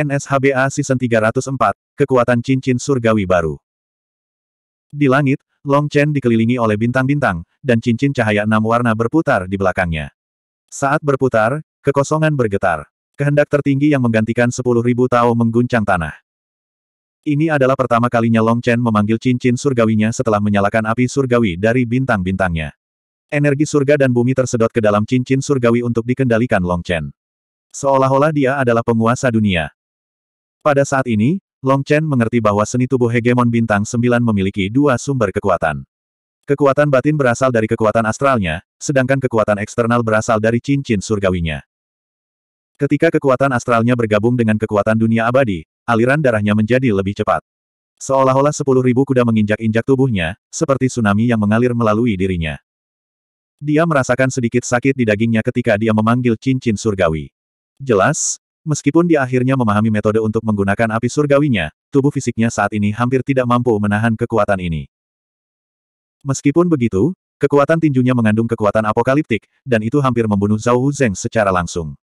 NSHBA Season 304, Kekuatan Cincin Surgawi Baru. Di langit, Long Chen dikelilingi oleh bintang-bintang, dan cincin cahaya enam warna berputar di belakangnya. Saat berputar, kekosongan bergetar. Kehendak tertinggi yang menggantikan sepuluh ribu Tao mengguncang tanah. Ini adalah pertama kalinya Long Chen memanggil cincin surgawinya setelah menyalakan api surgawi dari bintang-bintangnya. Energi surga dan bumi tersedot ke dalam cincin surgawi untuk dikendalikan Long Chen. Seolah-olah dia adalah penguasa dunia. Pada saat ini, Long Chen mengerti bahwa seni tubuh hegemon bintang Sembilan memiliki dua sumber kekuatan. Kekuatan batin berasal dari kekuatan astralnya, sedangkan kekuatan eksternal berasal dari cincin surgawinya. Ketika kekuatan astralnya bergabung dengan kekuatan dunia abadi, aliran darahnya menjadi lebih cepat. Seolah-olah sepuluh ribu kuda menginjak-injak tubuhnya, seperti tsunami yang mengalir melalui dirinya. Dia merasakan sedikit sakit di dagingnya ketika dia memanggil cincin surgawi. Jelas, Meskipun dia akhirnya memahami metode untuk menggunakan api surgawinya, tubuh fisiknya saat ini hampir tidak mampu menahan kekuatan ini. Meskipun begitu, kekuatan tinjunya mengandung kekuatan apokaliptik, dan itu hampir membunuh Zhao Huzeng secara langsung.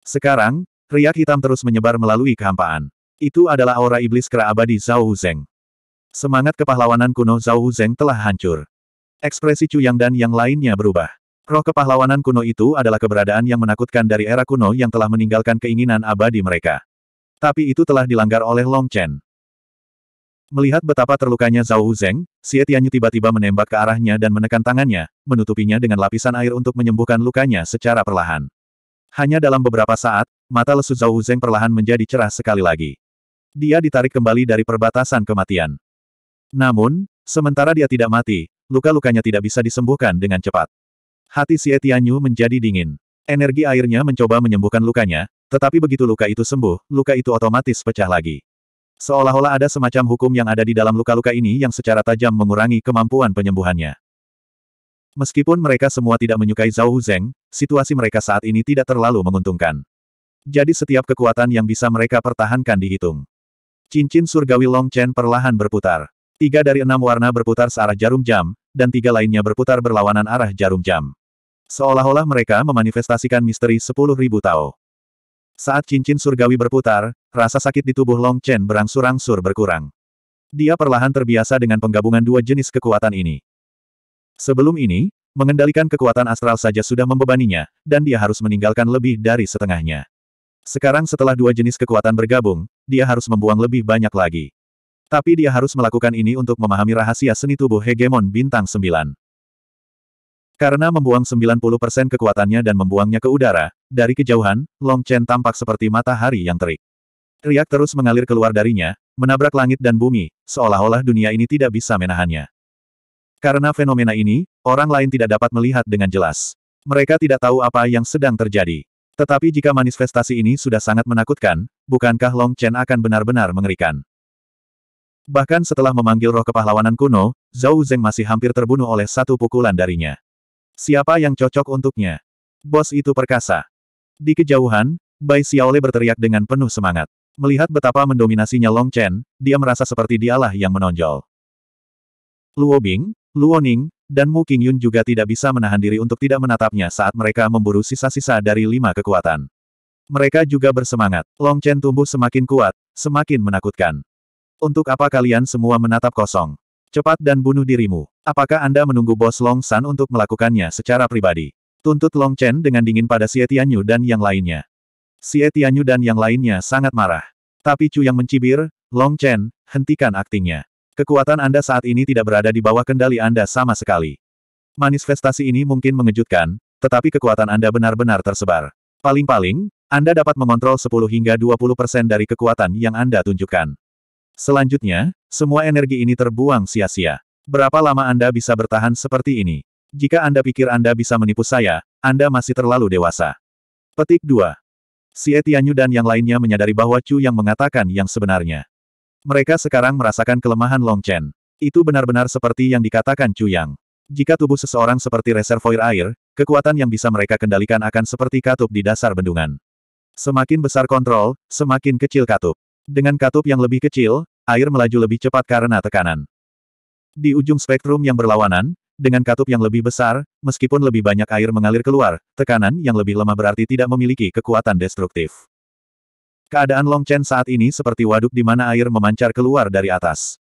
Sekarang, riak hitam terus menyebar melalui kehampaan. Itu adalah aura iblis kera abadi Zhao Huzeng. Semangat kepahlawanan kuno Zhao Huzeng telah hancur. Ekspresi Chu Yang dan yang lainnya berubah. Roh kepahlawanan kuno itu adalah keberadaan yang menakutkan dari era kuno yang telah meninggalkan keinginan abadi mereka. Tapi itu telah dilanggar oleh Long Chen. Melihat betapa terlukanya Zhao Huzeng, Xie Tianyu tiba-tiba menembak ke arahnya dan menekan tangannya, menutupinya dengan lapisan air untuk menyembuhkan lukanya secara perlahan. Hanya dalam beberapa saat, mata lesu Zhao Huzeng perlahan menjadi cerah sekali lagi. Dia ditarik kembali dari perbatasan kematian. Namun, sementara dia tidak mati, luka-lukanya tidak bisa disembuhkan dengan cepat. Hati Xie Tianyu menjadi dingin. Energi airnya mencoba menyembuhkan lukanya, tetapi begitu luka itu sembuh, luka itu otomatis pecah lagi. Seolah-olah ada semacam hukum yang ada di dalam luka-luka ini yang secara tajam mengurangi kemampuan penyembuhannya. Meskipun mereka semua tidak menyukai Zhao Huzeng, situasi mereka saat ini tidak terlalu menguntungkan. Jadi setiap kekuatan yang bisa mereka pertahankan dihitung. Cincin surgawi Long Chen perlahan berputar. Tiga dari enam warna berputar searah jarum jam, dan tiga lainnya berputar berlawanan arah jarum jam. Seolah-olah mereka memanifestasikan misteri sepuluh ribu Tao. Saat cincin surgawi berputar, rasa sakit di tubuh Long Chen berangsur-angsur berkurang. Dia perlahan terbiasa dengan penggabungan dua jenis kekuatan ini. Sebelum ini, mengendalikan kekuatan astral saja sudah membebaninya, dan dia harus meninggalkan lebih dari setengahnya. Sekarang setelah dua jenis kekuatan bergabung, dia harus membuang lebih banyak lagi. Tapi dia harus melakukan ini untuk memahami rahasia seni tubuh hegemon bintang 9. Karena membuang 90% kekuatannya dan membuangnya ke udara, dari kejauhan, Long Chen tampak seperti matahari yang terik. Riak terus mengalir keluar darinya, menabrak langit dan bumi, seolah-olah dunia ini tidak bisa menahannya. Karena fenomena ini, orang lain tidak dapat melihat dengan jelas. Mereka tidak tahu apa yang sedang terjadi. Tetapi jika manifestasi ini sudah sangat menakutkan, bukankah Long Chen akan benar-benar mengerikan? Bahkan setelah memanggil roh kepahlawanan kuno, Zhao Zeng masih hampir terbunuh oleh satu pukulan darinya. Siapa yang cocok untuknya? Bos itu perkasa. Di kejauhan, Bai Xiaole berteriak dengan penuh semangat. Melihat betapa mendominasinya Long Chen, dia merasa seperti dialah yang menonjol. Luo Bing, Luo Ning, dan Mu Qingyun juga tidak bisa menahan diri untuk tidak menatapnya saat mereka memburu sisa-sisa dari lima kekuatan. Mereka juga bersemangat. Long Chen tumbuh semakin kuat, semakin menakutkan. Untuk apa kalian semua menatap kosong? Cepat dan bunuh dirimu. Apakah Anda menunggu bos Long San untuk melakukannya secara pribadi? Tuntut Long Chen dengan dingin pada Xie Tianyu dan yang lainnya. Xie Tianyu dan yang lainnya sangat marah. Tapi Chu yang mencibir, Long Chen, hentikan aktingnya. Kekuatan Anda saat ini tidak berada di bawah kendali Anda sama sekali. Manifestasi ini mungkin mengejutkan, tetapi kekuatan Anda benar-benar tersebar. Paling-paling, Anda dapat mengontrol 10 hingga 20 persen dari kekuatan yang Anda tunjukkan. Selanjutnya, semua energi ini terbuang sia-sia. Berapa lama Anda bisa bertahan seperti ini? Jika Anda pikir Anda bisa menipu saya, Anda masih terlalu dewasa. Petik 2. Si Etianyu dan yang lainnya menyadari bahwa Chu yang mengatakan yang sebenarnya. Mereka sekarang merasakan kelemahan Long Chen. Itu benar-benar seperti yang dikatakan Chu Yang. Jika tubuh seseorang seperti reservoir air, kekuatan yang bisa mereka kendalikan akan seperti katup di dasar bendungan. Semakin besar kontrol, semakin kecil katup. Dengan katup yang lebih kecil, air melaju lebih cepat karena tekanan. Di ujung spektrum yang berlawanan, dengan katup yang lebih besar, meskipun lebih banyak air mengalir keluar, tekanan yang lebih lemah berarti tidak memiliki kekuatan destruktif. Keadaan Long Chen saat ini seperti waduk di mana air memancar keluar dari atas.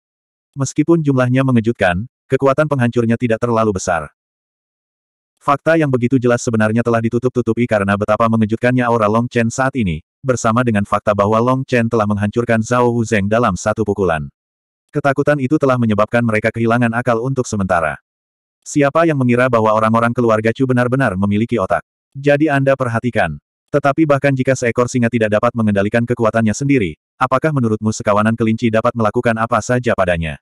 Meskipun jumlahnya mengejutkan, kekuatan penghancurnya tidak terlalu besar. Fakta yang begitu jelas sebenarnya telah ditutup-tutupi karena betapa mengejutkannya aura Long Chen saat ini, bersama dengan fakta bahwa Long Chen telah menghancurkan Zhao Huzeng dalam satu pukulan. Ketakutan itu telah menyebabkan mereka kehilangan akal untuk sementara. Siapa yang mengira bahwa orang-orang keluarga Chu benar-benar memiliki otak? Jadi Anda perhatikan. Tetapi bahkan jika seekor singa tidak dapat mengendalikan kekuatannya sendiri, apakah menurutmu sekawanan kelinci dapat melakukan apa saja padanya?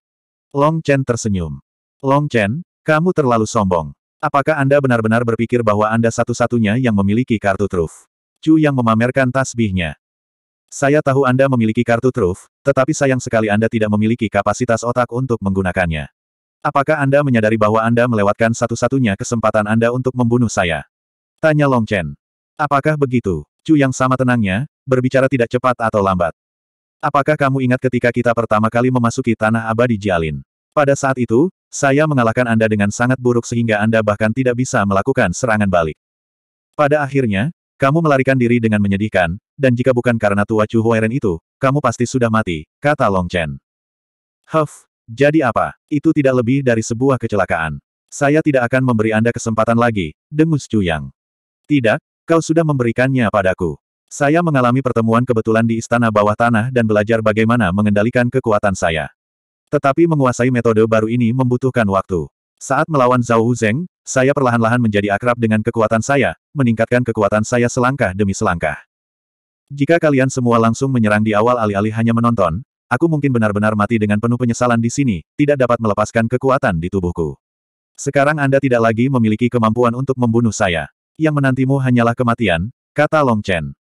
Long Chen tersenyum. Long Chen, kamu terlalu sombong. Apakah Anda benar-benar berpikir bahwa Anda satu-satunya yang memiliki kartu truf? Chu yang memamerkan tasbihnya. Saya tahu Anda memiliki kartu truf, tetapi sayang sekali Anda tidak memiliki kapasitas otak untuk menggunakannya. Apakah Anda menyadari bahwa Anda melewatkan satu-satunya kesempatan Anda untuk membunuh saya? Tanya Long Chen. Apakah begitu? Chu yang sama tenangnya, berbicara tidak cepat atau lambat. Apakah kamu ingat ketika kita pertama kali memasuki tanah abadi Jialin? Pada saat itu, saya mengalahkan Anda dengan sangat buruk sehingga Anda bahkan tidak bisa melakukan serangan balik. Pada akhirnya, kamu melarikan diri dengan menyedihkan, dan jika bukan karena tua Chu Huairen itu, kamu pasti sudah mati, kata Long Chen. Huff, jadi apa? Itu tidak lebih dari sebuah kecelakaan. Saya tidak akan memberi Anda kesempatan lagi, dengus Chu Yang. Tidak, kau sudah memberikannya padaku. Saya mengalami pertemuan kebetulan di istana bawah tanah dan belajar bagaimana mengendalikan kekuatan saya. Tetapi menguasai metode baru ini membutuhkan waktu. Saat melawan Zhao Huzeng, saya perlahan-lahan menjadi akrab dengan kekuatan saya, meningkatkan kekuatan saya selangkah demi selangkah. Jika kalian semua langsung menyerang di awal alih-alih hanya menonton, aku mungkin benar-benar mati dengan penuh penyesalan di sini, tidak dapat melepaskan kekuatan di tubuhku. Sekarang Anda tidak lagi memiliki kemampuan untuk membunuh saya. Yang menantimu hanyalah kematian, kata Long Chen.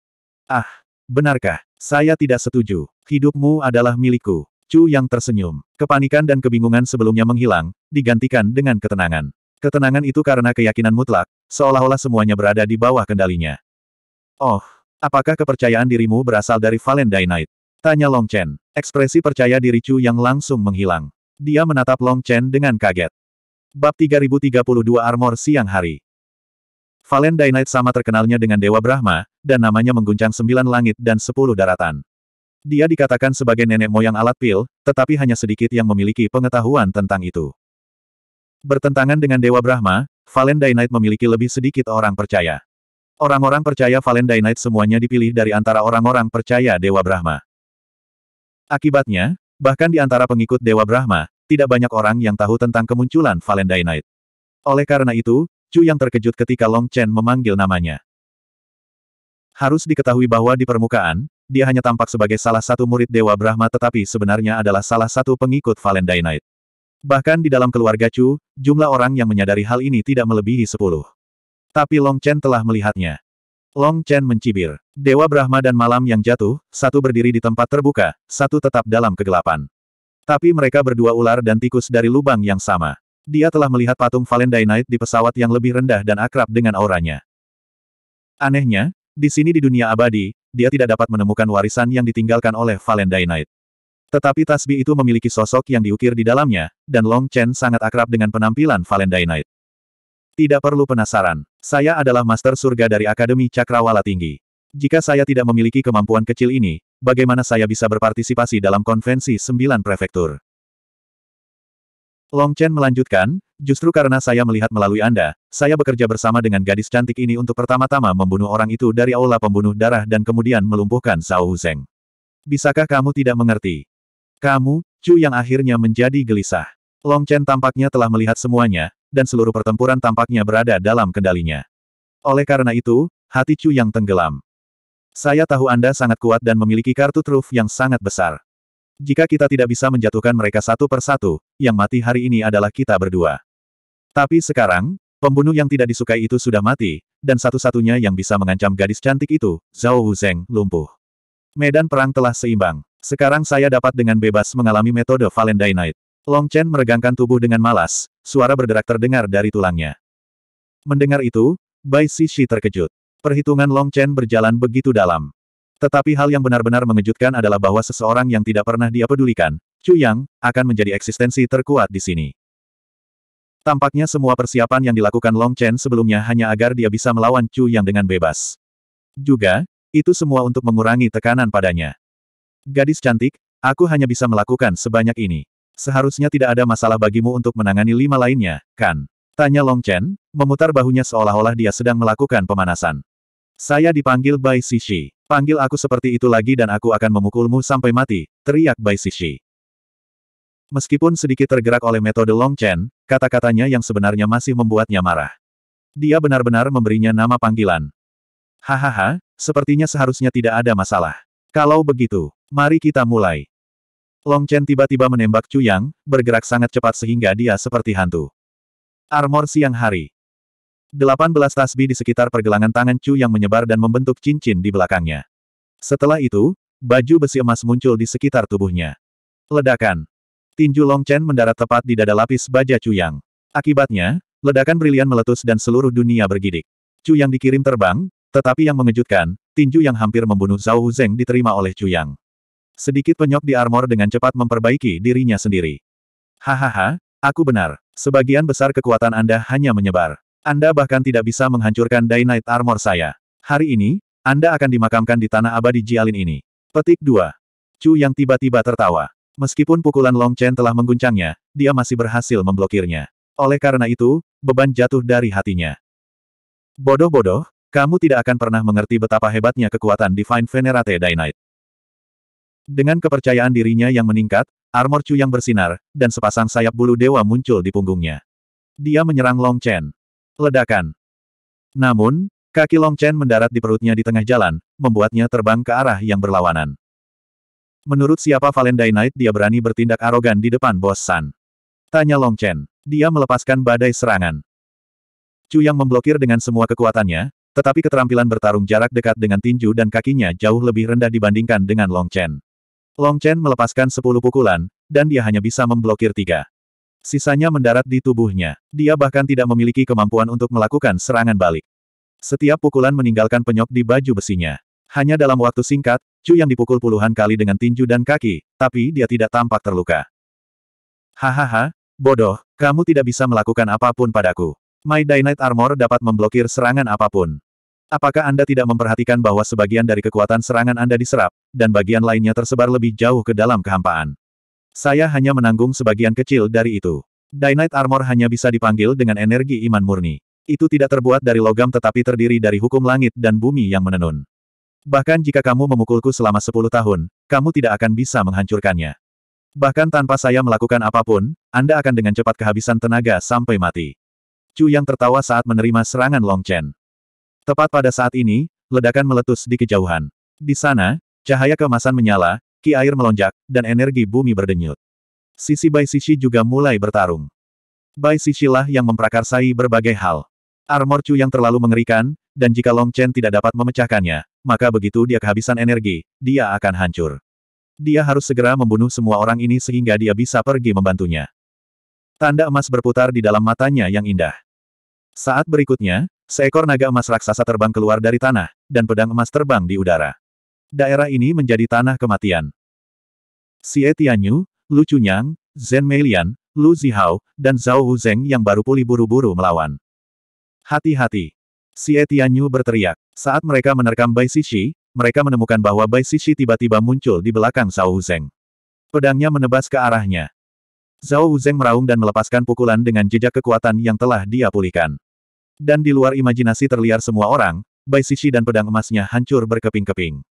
Ah, benarkah? Saya tidak setuju. Hidupmu adalah milikku. Chu yang tersenyum. Kepanikan dan kebingungan sebelumnya menghilang, digantikan dengan ketenangan. Ketenangan itu karena keyakinan mutlak, seolah-olah semuanya berada di bawah kendalinya. Oh, apakah kepercayaan dirimu berasal dari Valentine Night? Tanya Long Chen. Ekspresi percaya diri Chu yang langsung menghilang. Dia menatap Long Chen dengan kaget. Bab 3032 Armor Siang Hari Valentine Night sama terkenalnya dengan Dewa Brahma, dan namanya mengguncang sembilan langit dan sepuluh daratan. Dia dikatakan sebagai nenek moyang alat pil, tetapi hanya sedikit yang memiliki pengetahuan tentang itu. Bertentangan dengan Dewa Brahma, Valendainite memiliki lebih sedikit orang percaya. Orang-orang percaya Valendainite semuanya dipilih dari antara orang-orang percaya Dewa Brahma. Akibatnya, bahkan di antara pengikut Dewa Brahma, tidak banyak orang yang tahu tentang kemunculan Valendainite. Oleh karena itu, Chu yang terkejut ketika Long Chen memanggil namanya. Harus diketahui bahwa di permukaan, dia hanya tampak sebagai salah satu murid Dewa Brahma tetapi sebenarnya adalah salah satu pengikut Valendainite. Bahkan di dalam keluarga Chu, jumlah orang yang menyadari hal ini tidak melebihi sepuluh. Tapi Long Chen telah melihatnya. Long Chen mencibir. Dewa Brahma dan malam yang jatuh, satu berdiri di tempat terbuka, satu tetap dalam kegelapan. Tapi mereka berdua ular dan tikus dari lubang yang sama. Dia telah melihat patung Valentine di pesawat yang lebih rendah dan akrab dengan auranya. Anehnya, di sini di dunia abadi, dia tidak dapat menemukan warisan yang ditinggalkan oleh Valentine. Tetapi tasbih itu memiliki sosok yang diukir di dalamnya, dan Long Chen sangat akrab dengan penampilan Valentine Night. Tidak perlu penasaran, saya adalah master surga dari Akademi Cakrawala Tinggi. Jika saya tidak memiliki kemampuan kecil ini, bagaimana saya bisa berpartisipasi dalam konvensi sembilan prefektur? Long Chen melanjutkan, justru karena saya melihat melalui Anda, saya bekerja bersama dengan gadis cantik ini untuk pertama-tama membunuh orang itu dari aula pembunuh darah dan kemudian melumpuhkan Zhao Huzeng. Bisakah kamu tidak mengerti? Kamu, Chu yang akhirnya menjadi gelisah. Long Chen tampaknya telah melihat semuanya, dan seluruh pertempuran tampaknya berada dalam kendalinya. Oleh karena itu, hati Chu yang tenggelam. Saya tahu Anda sangat kuat dan memiliki kartu truf yang sangat besar. Jika kita tidak bisa menjatuhkan mereka satu persatu, yang mati hari ini adalah kita berdua. Tapi sekarang, pembunuh yang tidak disukai itu sudah mati, dan satu-satunya yang bisa mengancam gadis cantik itu, Zhao Huzeng, lumpuh. Medan perang telah seimbang. Sekarang saya dapat dengan bebas mengalami metode Night. Long Chen meregangkan tubuh dengan malas, suara berderak terdengar dari tulangnya. Mendengar itu, Bai Xixi terkejut. Perhitungan Long Chen berjalan begitu dalam. Tetapi hal yang benar-benar mengejutkan adalah bahwa seseorang yang tidak pernah dia pedulikan, Chu Yang, akan menjadi eksistensi terkuat di sini. Tampaknya semua persiapan yang dilakukan Long Chen sebelumnya hanya agar dia bisa melawan Chu Yang dengan bebas. Juga, itu semua untuk mengurangi tekanan padanya. Gadis cantik, aku hanya bisa melakukan sebanyak ini. Seharusnya tidak ada masalah bagimu untuk menangani lima lainnya, kan? Tanya Long Chen, memutar bahunya seolah-olah dia sedang melakukan pemanasan. Saya dipanggil Bai Sishi. Panggil aku seperti itu lagi dan aku akan memukulmu sampai mati, teriak Bai Sishi. Meskipun sedikit tergerak oleh metode Long Chen, kata-katanya yang sebenarnya masih membuatnya marah. Dia benar-benar memberinya nama panggilan. Hahaha, sepertinya seharusnya tidak ada masalah. Kalau begitu, Mari kita mulai. Long Chen tiba-tiba menembak Chu Yang, bergerak sangat cepat sehingga dia seperti hantu. Armor siang hari. 18 tasbih di sekitar pergelangan tangan Chu yang menyebar dan membentuk cincin di belakangnya. Setelah itu, baju besi emas muncul di sekitar tubuhnya. Ledakan. Tinju Long Chen mendarat tepat di dada lapis baja Chu Yang. Akibatnya, ledakan brilian meletus dan seluruh dunia bergidik. Chu Yang dikirim terbang, tetapi yang mengejutkan, tinju yang hampir membunuh Zhao Zeng diterima oleh Chu Yang. Sedikit penyok di armor dengan cepat memperbaiki dirinya sendiri. Hahaha, aku benar. Sebagian besar kekuatan Anda hanya menyebar. Anda bahkan tidak bisa menghancurkan Dynite Armor saya. Hari ini, Anda akan dimakamkan di tanah abadi Jialin ini. Petik 2. Chu yang tiba-tiba tertawa. Meskipun pukulan Long Chen telah mengguncangnya, dia masih berhasil memblokirnya. Oleh karena itu, beban jatuh dari hatinya. Bodoh-bodoh, kamu tidak akan pernah mengerti betapa hebatnya kekuatan Divine Venerate Dynite. Dengan kepercayaan dirinya yang meningkat, armor Chu yang bersinar, dan sepasang sayap bulu dewa muncul di punggungnya. Dia menyerang Long Chen. Ledakan. Namun, kaki Long Chen mendarat di perutnya di tengah jalan, membuatnya terbang ke arah yang berlawanan. Menurut siapa Valentine Knight dia berani bertindak arogan di depan bos San? Tanya Long Chen. Dia melepaskan badai serangan. Chu yang memblokir dengan semua kekuatannya, tetapi keterampilan bertarung jarak dekat dengan tinju dan kakinya jauh lebih rendah dibandingkan dengan Long Chen. Long Chen melepaskan sepuluh pukulan, dan dia hanya bisa memblokir tiga. Sisanya mendarat di tubuhnya. Dia bahkan tidak memiliki kemampuan untuk melakukan serangan balik. Setiap pukulan meninggalkan penyok di baju besinya. Hanya dalam waktu singkat, Chu yang dipukul puluhan kali dengan tinju dan kaki, tapi dia tidak tampak terluka. Hahaha, bodoh, kamu tidak bisa melakukan apapun padaku. My Dynite Armor dapat memblokir serangan apapun. Apakah Anda tidak memperhatikan bahwa sebagian dari kekuatan serangan Anda diserap, dan bagian lainnya tersebar lebih jauh ke dalam kehampaan? Saya hanya menanggung sebagian kecil dari itu. Dynite Armor hanya bisa dipanggil dengan energi iman murni. Itu tidak terbuat dari logam tetapi terdiri dari hukum langit dan bumi yang menenun. Bahkan jika kamu memukulku selama 10 tahun, kamu tidak akan bisa menghancurkannya. Bahkan tanpa saya melakukan apapun, Anda akan dengan cepat kehabisan tenaga sampai mati. Chu yang tertawa saat menerima serangan Long Chen. Tepat pada saat ini, ledakan meletus di kejauhan. Di sana, cahaya kemasan menyala, ki air melonjak, dan energi bumi berdenyut. Sisi Bai sisi juga mulai bertarung. Bai sisi lah yang memprakarsai berbagai hal. Armor Chu yang terlalu mengerikan, dan jika Long Chen tidak dapat memecahkannya, maka begitu dia kehabisan energi, dia akan hancur. Dia harus segera membunuh semua orang ini sehingga dia bisa pergi membantunya. Tanda emas berputar di dalam matanya yang indah. Saat berikutnya, Seekor naga emas raksasa terbang keluar dari tanah, dan pedang emas terbang di udara. Daerah ini menjadi tanah kematian. Xie Tianyu, Lu Chunyang, Zhen Meilian, Lu Zihao, dan Zhao Huzeng yang baru pulih buru-buru melawan. Hati-hati. Xie Tianyu berteriak. Saat mereka menerkam Bai Sishi. mereka menemukan bahwa Bai Sishi tiba-tiba muncul di belakang Zhao Huzeng. Pedangnya menebas ke arahnya. Zhao Huzeng meraung dan melepaskan pukulan dengan jejak kekuatan yang telah dia pulihkan. Dan di luar imajinasi terliar semua orang, Bai Sisi dan pedang emasnya hancur berkeping-keping.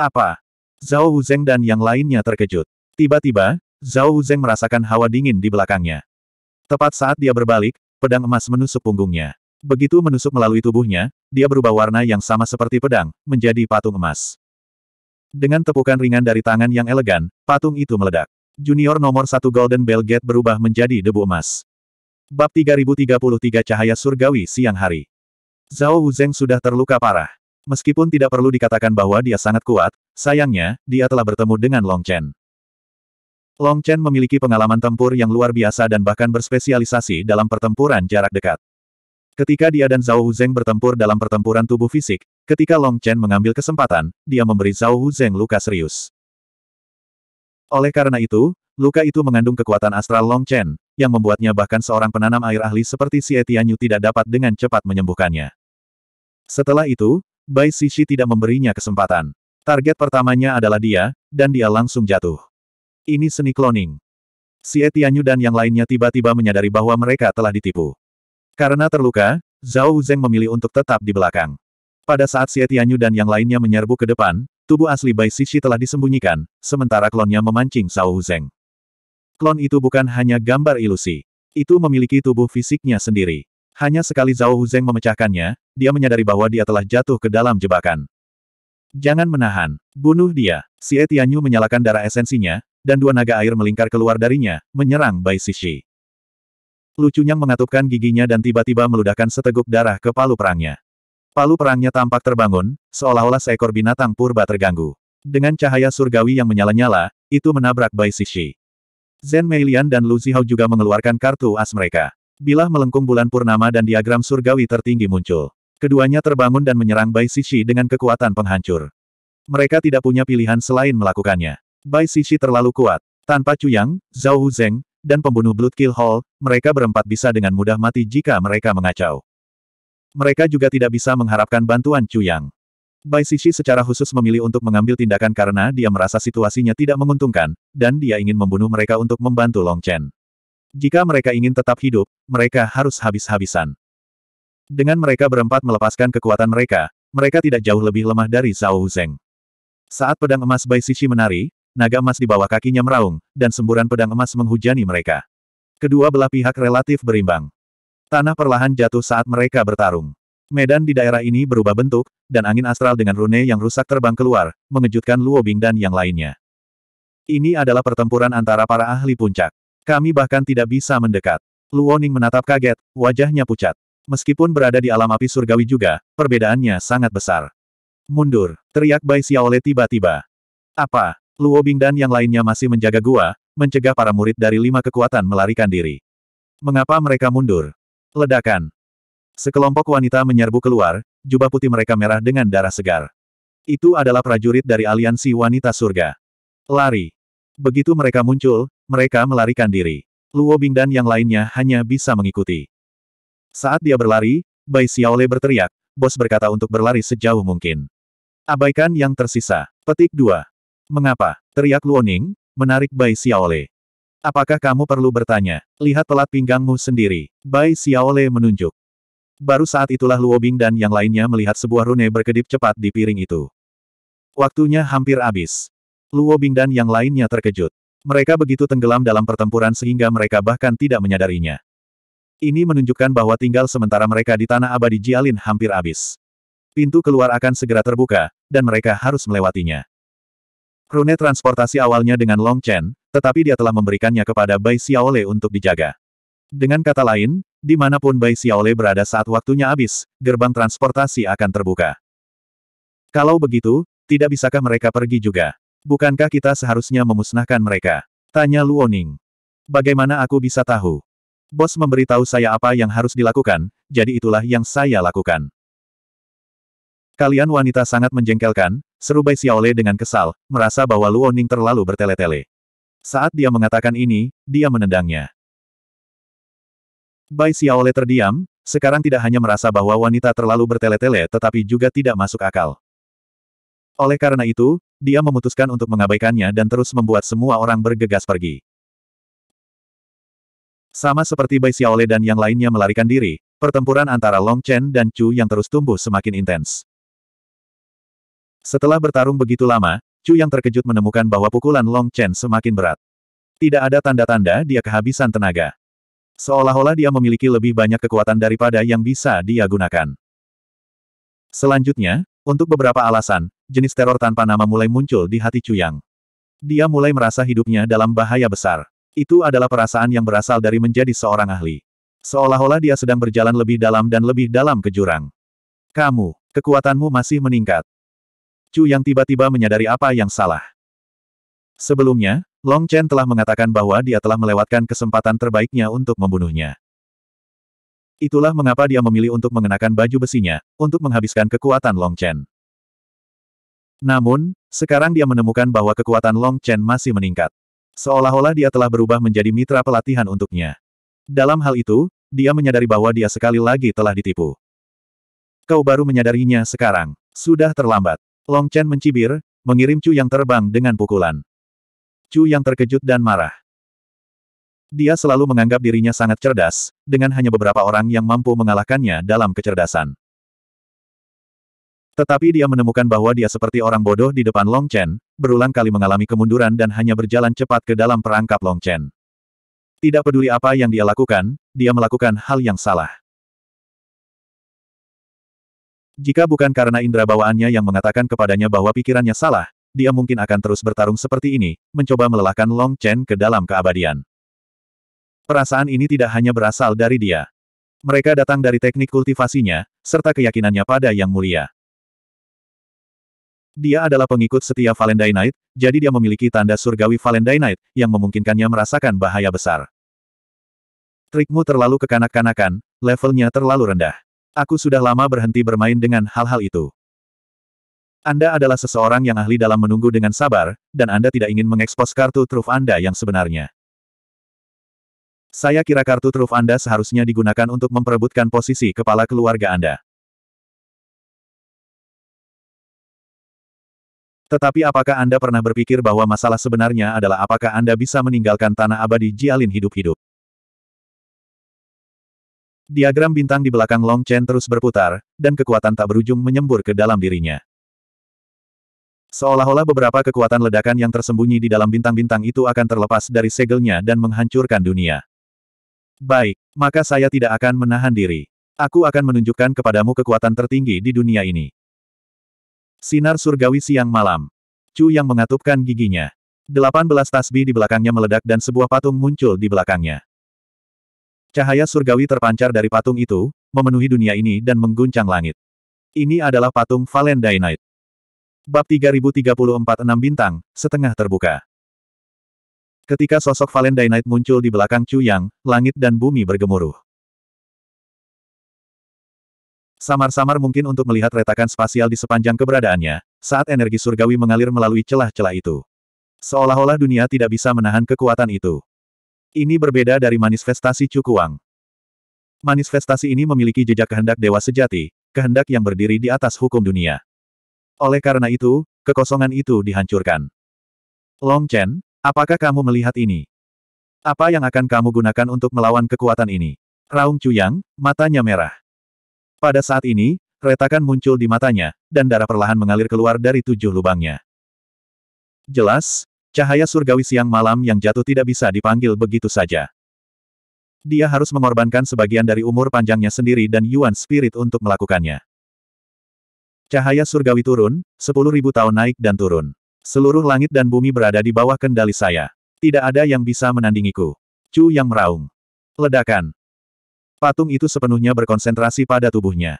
Apa? Zhao Huzeng dan yang lainnya terkejut. Tiba-tiba, Zhao Huzeng merasakan hawa dingin di belakangnya. Tepat saat dia berbalik, pedang emas menusuk punggungnya. Begitu menusuk melalui tubuhnya, dia berubah warna yang sama seperti pedang, menjadi patung emas. Dengan tepukan ringan dari tangan yang elegan, patung itu meledak. Junior nomor satu Golden Bell Gate berubah menjadi debu emas. Bab 3033 Cahaya Surgawi Siang Hari Zhao Huzeng sudah terluka parah. Meskipun tidak perlu dikatakan bahwa dia sangat kuat, sayangnya, dia telah bertemu dengan Long Chen. Long Chen memiliki pengalaman tempur yang luar biasa dan bahkan berspesialisasi dalam pertempuran jarak dekat. Ketika dia dan Zhao Huzeng bertempur dalam pertempuran tubuh fisik, ketika Long Chen mengambil kesempatan, dia memberi Zhao Huzeng luka serius. Oleh karena itu, luka itu mengandung kekuatan astral Long Chen, yang membuatnya bahkan seorang penanam air ahli seperti si Etianyu tidak dapat dengan cepat menyembuhkannya. Setelah itu, Bai Sishi tidak memberinya kesempatan. Target pertamanya adalah dia, dan dia langsung jatuh. Ini seni cloning. Si Etianyu dan yang lainnya tiba-tiba menyadari bahwa mereka telah ditipu. Karena terluka, Zhao Zeng memilih untuk tetap di belakang. Pada saat si Etianyu dan yang lainnya menyerbu ke depan, tubuh asli Bai Sishi telah disembunyikan, sementara klonnya memancing Zhao Zeng. Klon itu bukan hanya gambar ilusi. Itu memiliki tubuh fisiknya sendiri. Hanya sekali Zhao Huzeng memecahkannya, dia menyadari bahwa dia telah jatuh ke dalam jebakan. Jangan menahan. Bunuh dia. Si Etianyu menyalakan darah esensinya, dan dua naga air melingkar keluar darinya, menyerang Bai Sishi. Lucunya mengatupkan giginya dan tiba-tiba meludahkan seteguk darah ke palu perangnya. Palu perangnya tampak terbangun, seolah-olah seekor binatang purba terganggu. Dengan cahaya surgawi yang menyala-nyala, itu menabrak Bai Sishi. Zen Meilian dan Lu Zihao juga mengeluarkan kartu as mereka. Bilah melengkung bulan purnama dan diagram surgawi tertinggi muncul. Keduanya terbangun dan menyerang Bai Sishi dengan kekuatan penghancur. Mereka tidak punya pilihan selain melakukannya. Bai Sishi terlalu kuat. Tanpa Cuyang, Zhao Huzeng, dan pembunuh Blood Kill Hall, mereka berempat bisa dengan mudah mati jika mereka mengacau. Mereka juga tidak bisa mengharapkan bantuan Cuyang. Bai Sishi secara khusus memilih untuk mengambil tindakan karena dia merasa situasinya tidak menguntungkan, dan dia ingin membunuh mereka untuk membantu Long Chen. Jika mereka ingin tetap hidup, mereka harus habis-habisan. Dengan mereka berempat melepaskan kekuatan mereka, mereka tidak jauh lebih lemah dari Zhao Huzeng. Saat pedang emas Bai Sishi menari, naga emas di bawah kakinya meraung, dan semburan pedang emas menghujani mereka. Kedua belah pihak relatif berimbang. Tanah perlahan jatuh saat mereka bertarung. Medan di daerah ini berubah bentuk, dan angin astral dengan rune yang rusak terbang keluar, mengejutkan Luo Bing dan yang lainnya. Ini adalah pertempuran antara para ahli puncak. Kami bahkan tidak bisa mendekat. Luo Ning menatap kaget, wajahnya pucat. Meskipun berada di alam api surgawi juga, perbedaannya sangat besar. Mundur, teriak Bai Xiaole tiba-tiba. Apa? Luo Bing dan yang lainnya masih menjaga gua, mencegah para murid dari lima kekuatan melarikan diri. Mengapa mereka mundur? Ledakan. Sekelompok wanita menyerbu keluar, jubah putih mereka merah dengan darah segar. Itu adalah prajurit dari aliansi wanita surga. Lari. Begitu mereka muncul, mereka melarikan diri. Luo Bing dan yang lainnya hanya bisa mengikuti. Saat dia berlari, Bai Xiaole berteriak, bos berkata untuk berlari sejauh mungkin. Abaikan yang tersisa. Petik 2. Mengapa? Teriak Luoning, menarik Bai Xiaole. Apakah kamu perlu bertanya? Lihat pelat pinggangmu sendiri. Bai Xiaole menunjuk. Baru saat itulah Luo Bing dan yang lainnya melihat sebuah rune berkedip cepat di piring itu. Waktunya hampir habis. Luo Bing dan yang lainnya terkejut. Mereka begitu tenggelam dalam pertempuran sehingga mereka bahkan tidak menyadarinya. Ini menunjukkan bahwa tinggal sementara mereka di tanah abadi Jialin hampir habis. Pintu keluar akan segera terbuka, dan mereka harus melewatinya. Rune transportasi awalnya dengan Long Chen, tetapi dia telah memberikannya kepada Bai Xiaole untuk dijaga. Dengan kata lain, Dimanapun Bai Xiaole berada saat waktunya habis, gerbang transportasi akan terbuka. Kalau begitu, tidak bisakah mereka pergi juga? Bukankah kita seharusnya memusnahkan mereka? Tanya Luoning. Bagaimana aku bisa tahu? Bos memberitahu saya apa yang harus dilakukan, jadi itulah yang saya lakukan. Kalian wanita sangat menjengkelkan, seru Bai Xiaole dengan kesal, merasa bahwa Luoning terlalu bertele-tele. Saat dia mengatakan ini, dia menendangnya. Bai Xiaole terdiam, sekarang tidak hanya merasa bahwa wanita terlalu bertele-tele tetapi juga tidak masuk akal. Oleh karena itu, dia memutuskan untuk mengabaikannya dan terus membuat semua orang bergegas pergi. Sama seperti Bai Xiaole dan yang lainnya melarikan diri, pertempuran antara Long Chen dan Chu yang terus tumbuh semakin intens. Setelah bertarung begitu lama, Chu yang terkejut menemukan bahwa pukulan Long Chen semakin berat. Tidak ada tanda-tanda dia kehabisan tenaga. Seolah-olah dia memiliki lebih banyak kekuatan daripada yang bisa dia gunakan. Selanjutnya, untuk beberapa alasan, jenis teror tanpa nama mulai muncul di hati Cuyang. Dia mulai merasa hidupnya dalam bahaya besar. Itu adalah perasaan yang berasal dari menjadi seorang ahli. Seolah-olah dia sedang berjalan lebih dalam dan lebih dalam ke jurang. Kamu, kekuatanmu masih meningkat. Cu yang tiba-tiba menyadari apa yang salah. Sebelumnya, Long Chen telah mengatakan bahwa dia telah melewatkan kesempatan terbaiknya untuk membunuhnya. Itulah mengapa dia memilih untuk mengenakan baju besinya, untuk menghabiskan kekuatan Long Chen. Namun, sekarang dia menemukan bahwa kekuatan Long Chen masih meningkat. Seolah-olah dia telah berubah menjadi mitra pelatihan untuknya. Dalam hal itu, dia menyadari bahwa dia sekali lagi telah ditipu. Kau baru menyadarinya sekarang. Sudah terlambat. Long Chen mencibir, mengirim Chu yang terbang dengan pukulan. Chu yang terkejut dan marah. Dia selalu menganggap dirinya sangat cerdas, dengan hanya beberapa orang yang mampu mengalahkannya dalam kecerdasan. Tetapi dia menemukan bahwa dia seperti orang bodoh di depan Long Chen, berulang kali mengalami kemunduran dan hanya berjalan cepat ke dalam perangkap Long Chen. Tidak peduli apa yang dia lakukan, dia melakukan hal yang salah. Jika bukan karena indera bawaannya yang mengatakan kepadanya bahwa pikirannya salah, dia mungkin akan terus bertarung seperti ini, mencoba melelahkan Long Chen ke dalam keabadian. Perasaan ini tidak hanya berasal dari dia. Mereka datang dari teknik kultivasinya, serta keyakinannya pada Yang Mulia. Dia adalah pengikut setia Valendainite, jadi dia memiliki tanda surgawi Valendainite yang memungkinkannya merasakan bahaya besar. Trikmu terlalu kekanak-kanakan, levelnya terlalu rendah. Aku sudah lama berhenti bermain dengan hal-hal itu. Anda adalah seseorang yang ahli dalam menunggu dengan sabar, dan Anda tidak ingin mengekspos kartu truf Anda yang sebenarnya. Saya kira kartu truf Anda seharusnya digunakan untuk memperebutkan posisi kepala keluarga Anda. Tetapi apakah Anda pernah berpikir bahwa masalah sebenarnya adalah apakah Anda bisa meninggalkan tanah abadi Jialin hidup-hidup? Diagram bintang di belakang Long Chen terus berputar, dan kekuatan tak berujung menyembur ke dalam dirinya. Seolah-olah beberapa kekuatan ledakan yang tersembunyi di dalam bintang-bintang itu akan terlepas dari segelnya dan menghancurkan dunia. Baik, maka saya tidak akan menahan diri. Aku akan menunjukkan kepadamu kekuatan tertinggi di dunia ini. Sinar surgawi siang malam. Chu yang mengatupkan giginya. Delapan belas tasbih di belakangnya meledak dan sebuah patung muncul di belakangnya. Cahaya surgawi terpancar dari patung itu, memenuhi dunia ini dan mengguncang langit. Ini adalah patung Valendainite. Bab 3034 6 bintang, setengah terbuka. Ketika sosok Valen Knight muncul di belakang Chu Yang, langit dan bumi bergemuruh. Samar-samar mungkin untuk melihat retakan spasial di sepanjang keberadaannya, saat energi surgawi mengalir melalui celah-celah itu. Seolah-olah dunia tidak bisa menahan kekuatan itu. Ini berbeda dari manifestasi Chu Kuang Manifestasi ini memiliki jejak kehendak dewa sejati, kehendak yang berdiri di atas hukum dunia. Oleh karena itu, kekosongan itu dihancurkan. Long Chen, apakah kamu melihat ini? Apa yang akan kamu gunakan untuk melawan kekuatan ini? Raung Cuyang, matanya merah. Pada saat ini, retakan muncul di matanya, dan darah perlahan mengalir keluar dari tujuh lubangnya. Jelas, cahaya surgawi siang malam yang jatuh tidak bisa dipanggil begitu saja. Dia harus mengorbankan sebagian dari umur panjangnya sendiri dan Yuan Spirit untuk melakukannya. Cahaya surgawi turun, sepuluh ribu tahun naik dan turun. Seluruh langit dan bumi berada di bawah kendali saya. Tidak ada yang bisa menandingiku. Chu yang meraung. Ledakan. Patung itu sepenuhnya berkonsentrasi pada tubuhnya.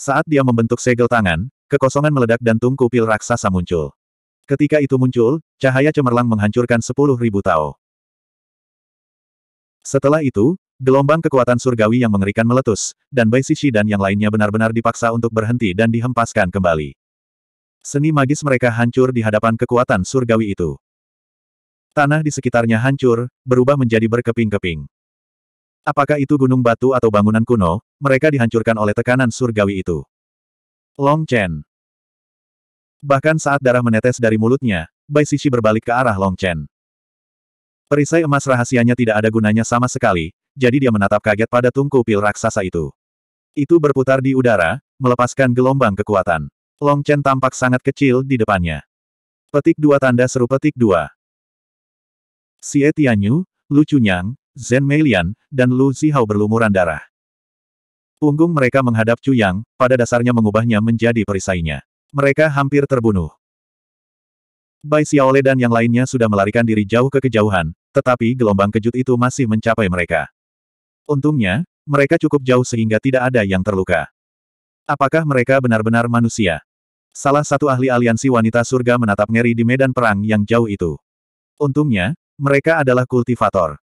Saat dia membentuk segel tangan, kekosongan meledak dan tungku pil raksasa muncul. Ketika itu muncul, cahaya cemerlang menghancurkan sepuluh ribu tao. Setelah itu, Gelombang kekuatan surgawi yang mengerikan meletus, dan Bai Shishi dan yang lainnya benar-benar dipaksa untuk berhenti dan dihempaskan kembali. Seni magis mereka hancur di hadapan kekuatan surgawi itu. Tanah di sekitarnya hancur, berubah menjadi berkeping-keping. Apakah itu gunung batu atau bangunan kuno, mereka dihancurkan oleh tekanan surgawi itu. Long Chen. Bahkan saat darah menetes dari mulutnya, Bai Shishi berbalik ke arah Long Chen. Perisai emas rahasianya tidak ada gunanya sama sekali, jadi dia menatap kaget pada tungku pil raksasa itu. Itu berputar di udara, melepaskan gelombang kekuatan. Long Chen tampak sangat kecil di depannya. Petik dua tanda seru petik dua. Xie Tianyu, Lu Chunyang, Zhen Meilian, dan Lu Zihao berlumuran darah. Punggung mereka menghadap Chu Yang, pada dasarnya mengubahnya menjadi perisainya. Mereka hampir terbunuh. Bai Xiaole dan yang lainnya sudah melarikan diri jauh ke kejauhan, tetapi gelombang kejut itu masih mencapai mereka. Untungnya, mereka cukup jauh sehingga tidak ada yang terluka. Apakah mereka benar-benar manusia? Salah satu ahli aliansi wanita surga menatap ngeri di medan perang yang jauh itu. Untungnya, mereka adalah kultivator.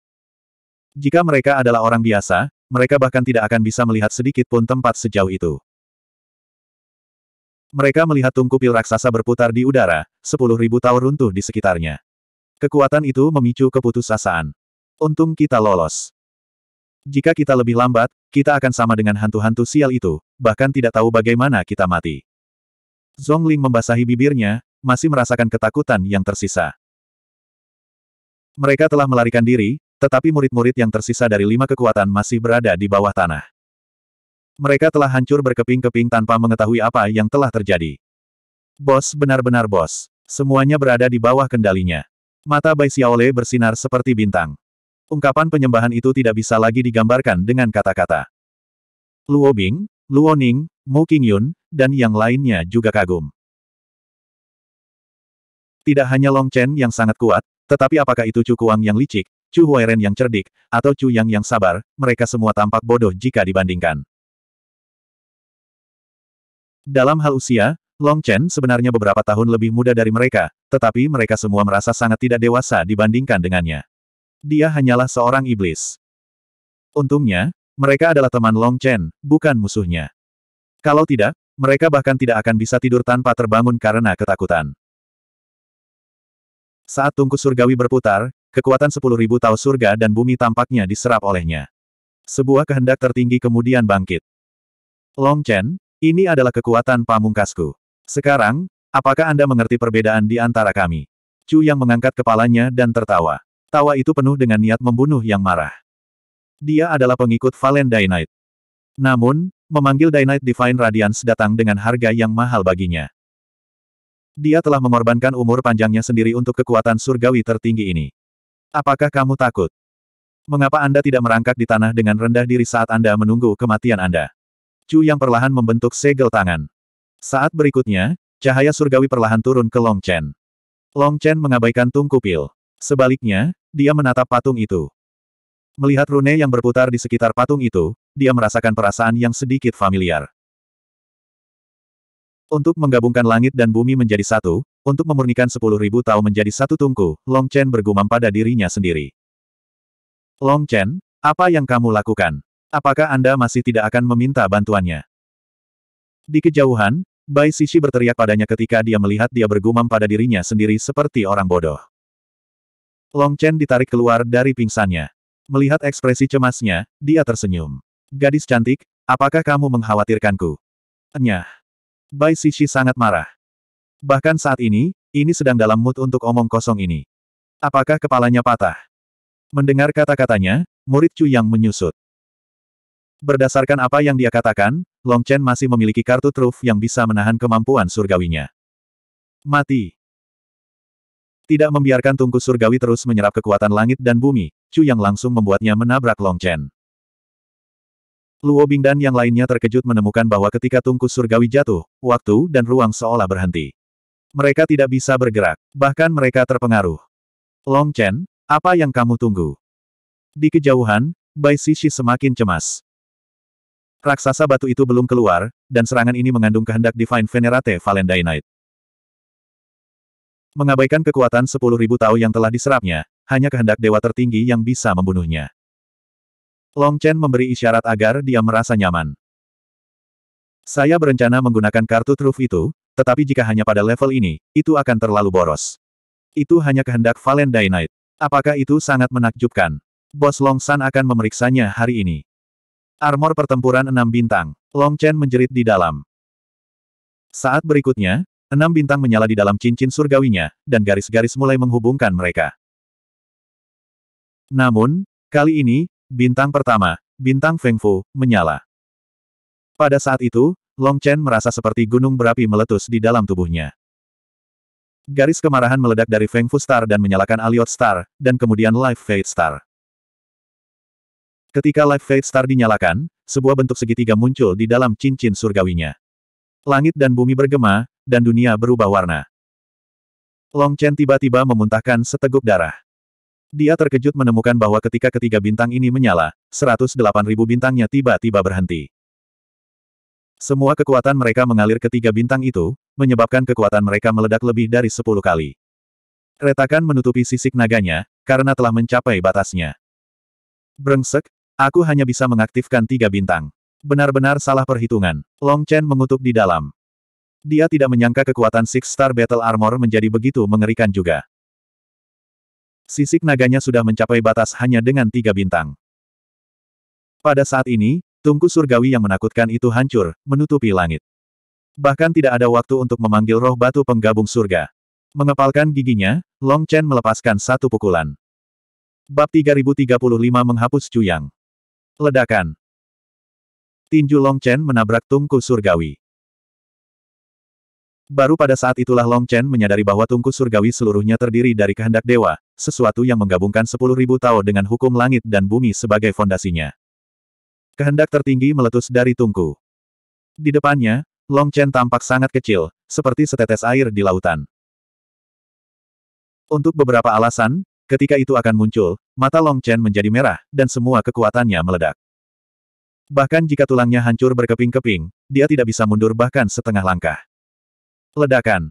Jika mereka adalah orang biasa, mereka bahkan tidak akan bisa melihat sedikit pun tempat sejauh itu. Mereka melihat tungku pil raksasa berputar di udara, sepuluh ribu runtuh di sekitarnya. Kekuatan itu memicu keputusasaan. Untung kita lolos. Jika kita lebih lambat, kita akan sama dengan hantu-hantu sial itu, bahkan tidak tahu bagaimana kita mati. Zongling membasahi bibirnya, masih merasakan ketakutan yang tersisa. Mereka telah melarikan diri, tetapi murid-murid yang tersisa dari lima kekuatan masih berada di bawah tanah. Mereka telah hancur berkeping-keping tanpa mengetahui apa yang telah terjadi. Bos benar-benar bos. Semuanya berada di bawah kendalinya. Mata Bai Xiaole bersinar seperti bintang. Ungkapan penyembahan itu tidak bisa lagi digambarkan dengan kata-kata. Luo Bing, Luo Ning, Mu Qingyun, dan yang lainnya juga kagum. Tidak hanya Long Chen yang sangat kuat, tetapi apakah itu Chu Kuang yang licik, Chu Huairen yang cerdik, atau Chu Yang yang sabar, mereka semua tampak bodoh jika dibandingkan. Dalam hal usia, Long Chen sebenarnya beberapa tahun lebih muda dari mereka, tetapi mereka semua merasa sangat tidak dewasa dibandingkan dengannya. Dia hanyalah seorang iblis. Untungnya, mereka adalah teman Long Chen, bukan musuhnya. Kalau tidak, mereka bahkan tidak akan bisa tidur tanpa terbangun karena ketakutan. Saat tungku surgawi berputar, kekuatan sepuluh ribu tau surga dan bumi tampaknya diserap olehnya. Sebuah kehendak tertinggi kemudian bangkit. Long Chen, ini adalah kekuatan pamungkasku. Sekarang, apakah Anda mengerti perbedaan di antara kami? Chu yang mengangkat kepalanya dan tertawa. Tawa itu penuh dengan niat membunuh yang marah. Dia adalah pengikut Valen Dainite. Namun, memanggil Dainite Divine Radiance datang dengan harga yang mahal baginya. Dia telah mengorbankan umur panjangnya sendiri untuk kekuatan surgawi tertinggi ini. Apakah kamu takut? Mengapa Anda tidak merangkak di tanah dengan rendah diri saat Anda menunggu kematian Anda? Chu yang perlahan membentuk segel tangan. Saat berikutnya, cahaya surgawi perlahan turun ke Long Chen. Long Chen mengabaikan tungku pil. Sebaliknya, dia menatap patung itu. Melihat rune yang berputar di sekitar patung itu, dia merasakan perasaan yang sedikit familiar. Untuk menggabungkan langit dan bumi menjadi satu, untuk memurnikan sepuluh ribu tahun menjadi satu tungku, Long Chen bergumam pada dirinya sendiri. Long Chen, apa yang kamu lakukan? Apakah Anda masih tidak akan meminta bantuannya? Di kejauhan, Bai Sisi berteriak padanya ketika dia melihat dia bergumam pada dirinya sendiri seperti orang bodoh. Long Chen ditarik keluar dari pingsannya. Melihat ekspresi cemasnya, dia tersenyum. Gadis cantik, apakah kamu mengkhawatirkanku? Enyah. Bai Sisi sangat marah. Bahkan saat ini, ini sedang dalam mood untuk omong kosong ini. Apakah kepalanya patah? Mendengar kata-katanya, murid Chu yang menyusut. Berdasarkan apa yang dia katakan, Long Chen masih memiliki kartu truf yang bisa menahan kemampuan surgawinya. Mati. Tidak membiarkan tungku surgawi terus menyerap kekuatan langit dan bumi, Chu Yang langsung membuatnya menabrak Long Chen. Luo Bing dan yang lainnya terkejut menemukan bahwa ketika tungku surgawi jatuh, waktu dan ruang seolah berhenti. Mereka tidak bisa bergerak, bahkan mereka terpengaruh. Long Chen, apa yang kamu tunggu? Di kejauhan, Bai Shishi semakin cemas. Raksasa batu itu belum keluar, dan serangan ini mengandung kehendak Divine Venerate Valendainite. Mengabaikan kekuatan sepuluh ribu tau yang telah diserapnya, hanya kehendak dewa tertinggi yang bisa membunuhnya. Long Chen memberi isyarat agar dia merasa nyaman. Saya berencana menggunakan kartu truf itu, tetapi jika hanya pada level ini, itu akan terlalu boros. Itu hanya kehendak Valendainite. Apakah itu sangat menakjubkan? Bos Long San akan memeriksanya hari ini. Armor pertempuran enam bintang. Long Chen menjerit di dalam. Saat berikutnya, enam bintang menyala di dalam cincin surgawinya, dan garis-garis mulai menghubungkan mereka. Namun, kali ini, bintang pertama, bintang Feng Fu, menyala. Pada saat itu, Long Chen merasa seperti gunung berapi meletus di dalam tubuhnya. Garis kemarahan meledak dari Feng Fu Star dan menyalakan Aliot Star, dan kemudian Life Fate Star. Ketika Life Fate Star dinyalakan, sebuah bentuk segitiga muncul di dalam cincin surgawinya. Langit dan bumi bergema, dan dunia berubah warna. Long Chen tiba-tiba memuntahkan seteguk darah. Dia terkejut menemukan bahwa ketika ketiga bintang ini menyala, 108.000 bintangnya tiba-tiba berhenti. Semua kekuatan mereka mengalir ke tiga bintang itu, menyebabkan kekuatan mereka meledak lebih dari 10 kali. Retakan menutupi sisik naganya, karena telah mencapai batasnya. Brengsek, Aku hanya bisa mengaktifkan tiga bintang. Benar-benar salah perhitungan. Long Chen mengutuk di dalam. Dia tidak menyangka kekuatan Six Star Battle Armor menjadi begitu mengerikan juga. Sisik naganya sudah mencapai batas hanya dengan tiga bintang. Pada saat ini, tungku surgawi yang menakutkan itu hancur, menutupi langit. Bahkan tidak ada waktu untuk memanggil roh batu penggabung surga. Mengepalkan giginya, Long Chen melepaskan satu pukulan. Bab 3035 menghapus Cuyang. Ledakan. Tinju Long Chen menabrak tungku surgawi. Baru pada saat itulah Long Chen menyadari bahwa tungku surgawi seluruhnya terdiri dari kehendak dewa, sesuatu yang menggabungkan ribu Tao dengan hukum langit dan bumi sebagai fondasinya. Kehendak tertinggi meletus dari tungku. Di depannya, Long Chen tampak sangat kecil, seperti setetes air di lautan. Untuk beberapa alasan, ketika itu akan muncul, Mata Long Chen menjadi merah, dan semua kekuatannya meledak. Bahkan jika tulangnya hancur berkeping-keping, dia tidak bisa mundur bahkan setengah langkah. Ledakan.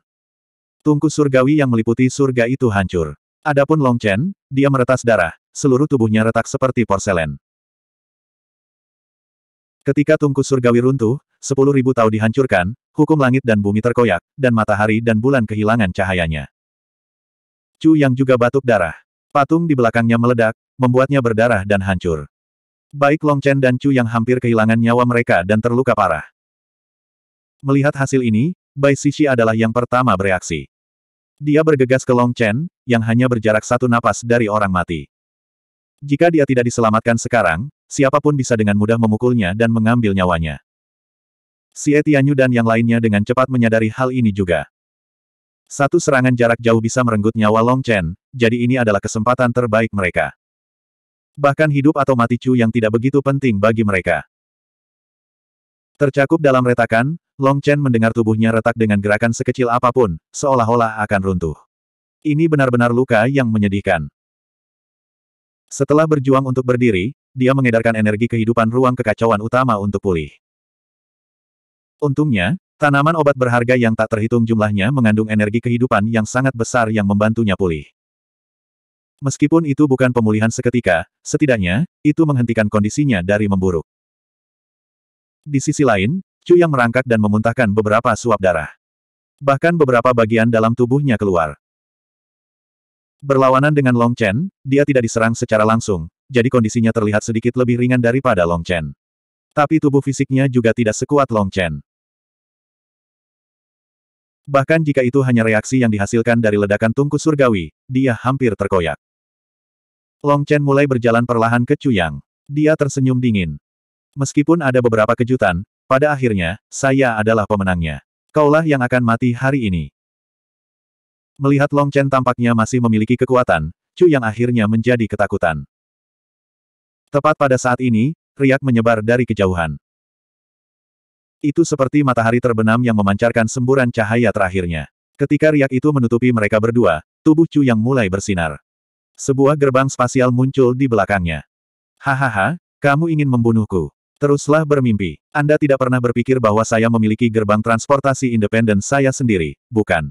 Tungku surgawi yang meliputi surga itu hancur. Adapun Long Chen, dia meretas darah, seluruh tubuhnya retak seperti porselen. Ketika tungku surgawi runtuh, sepuluh ribu tahun dihancurkan, hukum langit dan bumi terkoyak, dan matahari dan bulan kehilangan cahayanya. Chu yang juga batuk darah. Patung di belakangnya meledak, membuatnya berdarah dan hancur. Baik Long Chen dan Chu yang hampir kehilangan nyawa mereka dan terluka parah. Melihat hasil ini, Bai Sisi adalah yang pertama bereaksi. Dia bergegas ke Long Chen, yang hanya berjarak satu napas dari orang mati. Jika dia tidak diselamatkan sekarang, siapapun bisa dengan mudah memukulnya dan mengambil nyawanya. Si Etianyu dan yang lainnya dengan cepat menyadari hal ini juga. Satu serangan jarak jauh bisa merenggut nyawa Long Chen, jadi ini adalah kesempatan terbaik mereka. Bahkan hidup atau mati Chu yang tidak begitu penting bagi mereka. Tercakup dalam retakan, Long Chen mendengar tubuhnya retak dengan gerakan sekecil apapun, seolah-olah akan runtuh. Ini benar-benar luka yang menyedihkan. Setelah berjuang untuk berdiri, dia mengedarkan energi kehidupan ruang kekacauan utama untuk pulih. Untungnya, Tanaman obat berharga yang tak terhitung jumlahnya mengandung energi kehidupan yang sangat besar yang membantunya pulih. Meskipun itu bukan pemulihan seketika, setidaknya, itu menghentikan kondisinya dari memburuk. Di sisi lain, Chu yang merangkak dan memuntahkan beberapa suap darah. Bahkan beberapa bagian dalam tubuhnya keluar. Berlawanan dengan Long Chen, dia tidak diserang secara langsung, jadi kondisinya terlihat sedikit lebih ringan daripada Long Chen. Tapi tubuh fisiknya juga tidak sekuat Long Chen. Bahkan jika itu hanya reaksi yang dihasilkan dari ledakan tungku surgawi, dia hampir terkoyak. Long Chen mulai berjalan perlahan ke Chu Yang. Dia tersenyum dingin. Meskipun ada beberapa kejutan, pada akhirnya, saya adalah pemenangnya. Kaulah yang akan mati hari ini. Melihat Long Chen tampaknya masih memiliki kekuatan, Chu yang akhirnya menjadi ketakutan. Tepat pada saat ini, riak menyebar dari kejauhan. Itu seperti matahari terbenam yang memancarkan semburan cahaya terakhirnya. Ketika riak itu menutupi mereka berdua, tubuh Chu yang mulai bersinar. Sebuah gerbang spasial muncul di belakangnya. Hahaha, kamu ingin membunuhku. Teruslah bermimpi. Anda tidak pernah berpikir bahwa saya memiliki gerbang transportasi independen saya sendiri, bukan?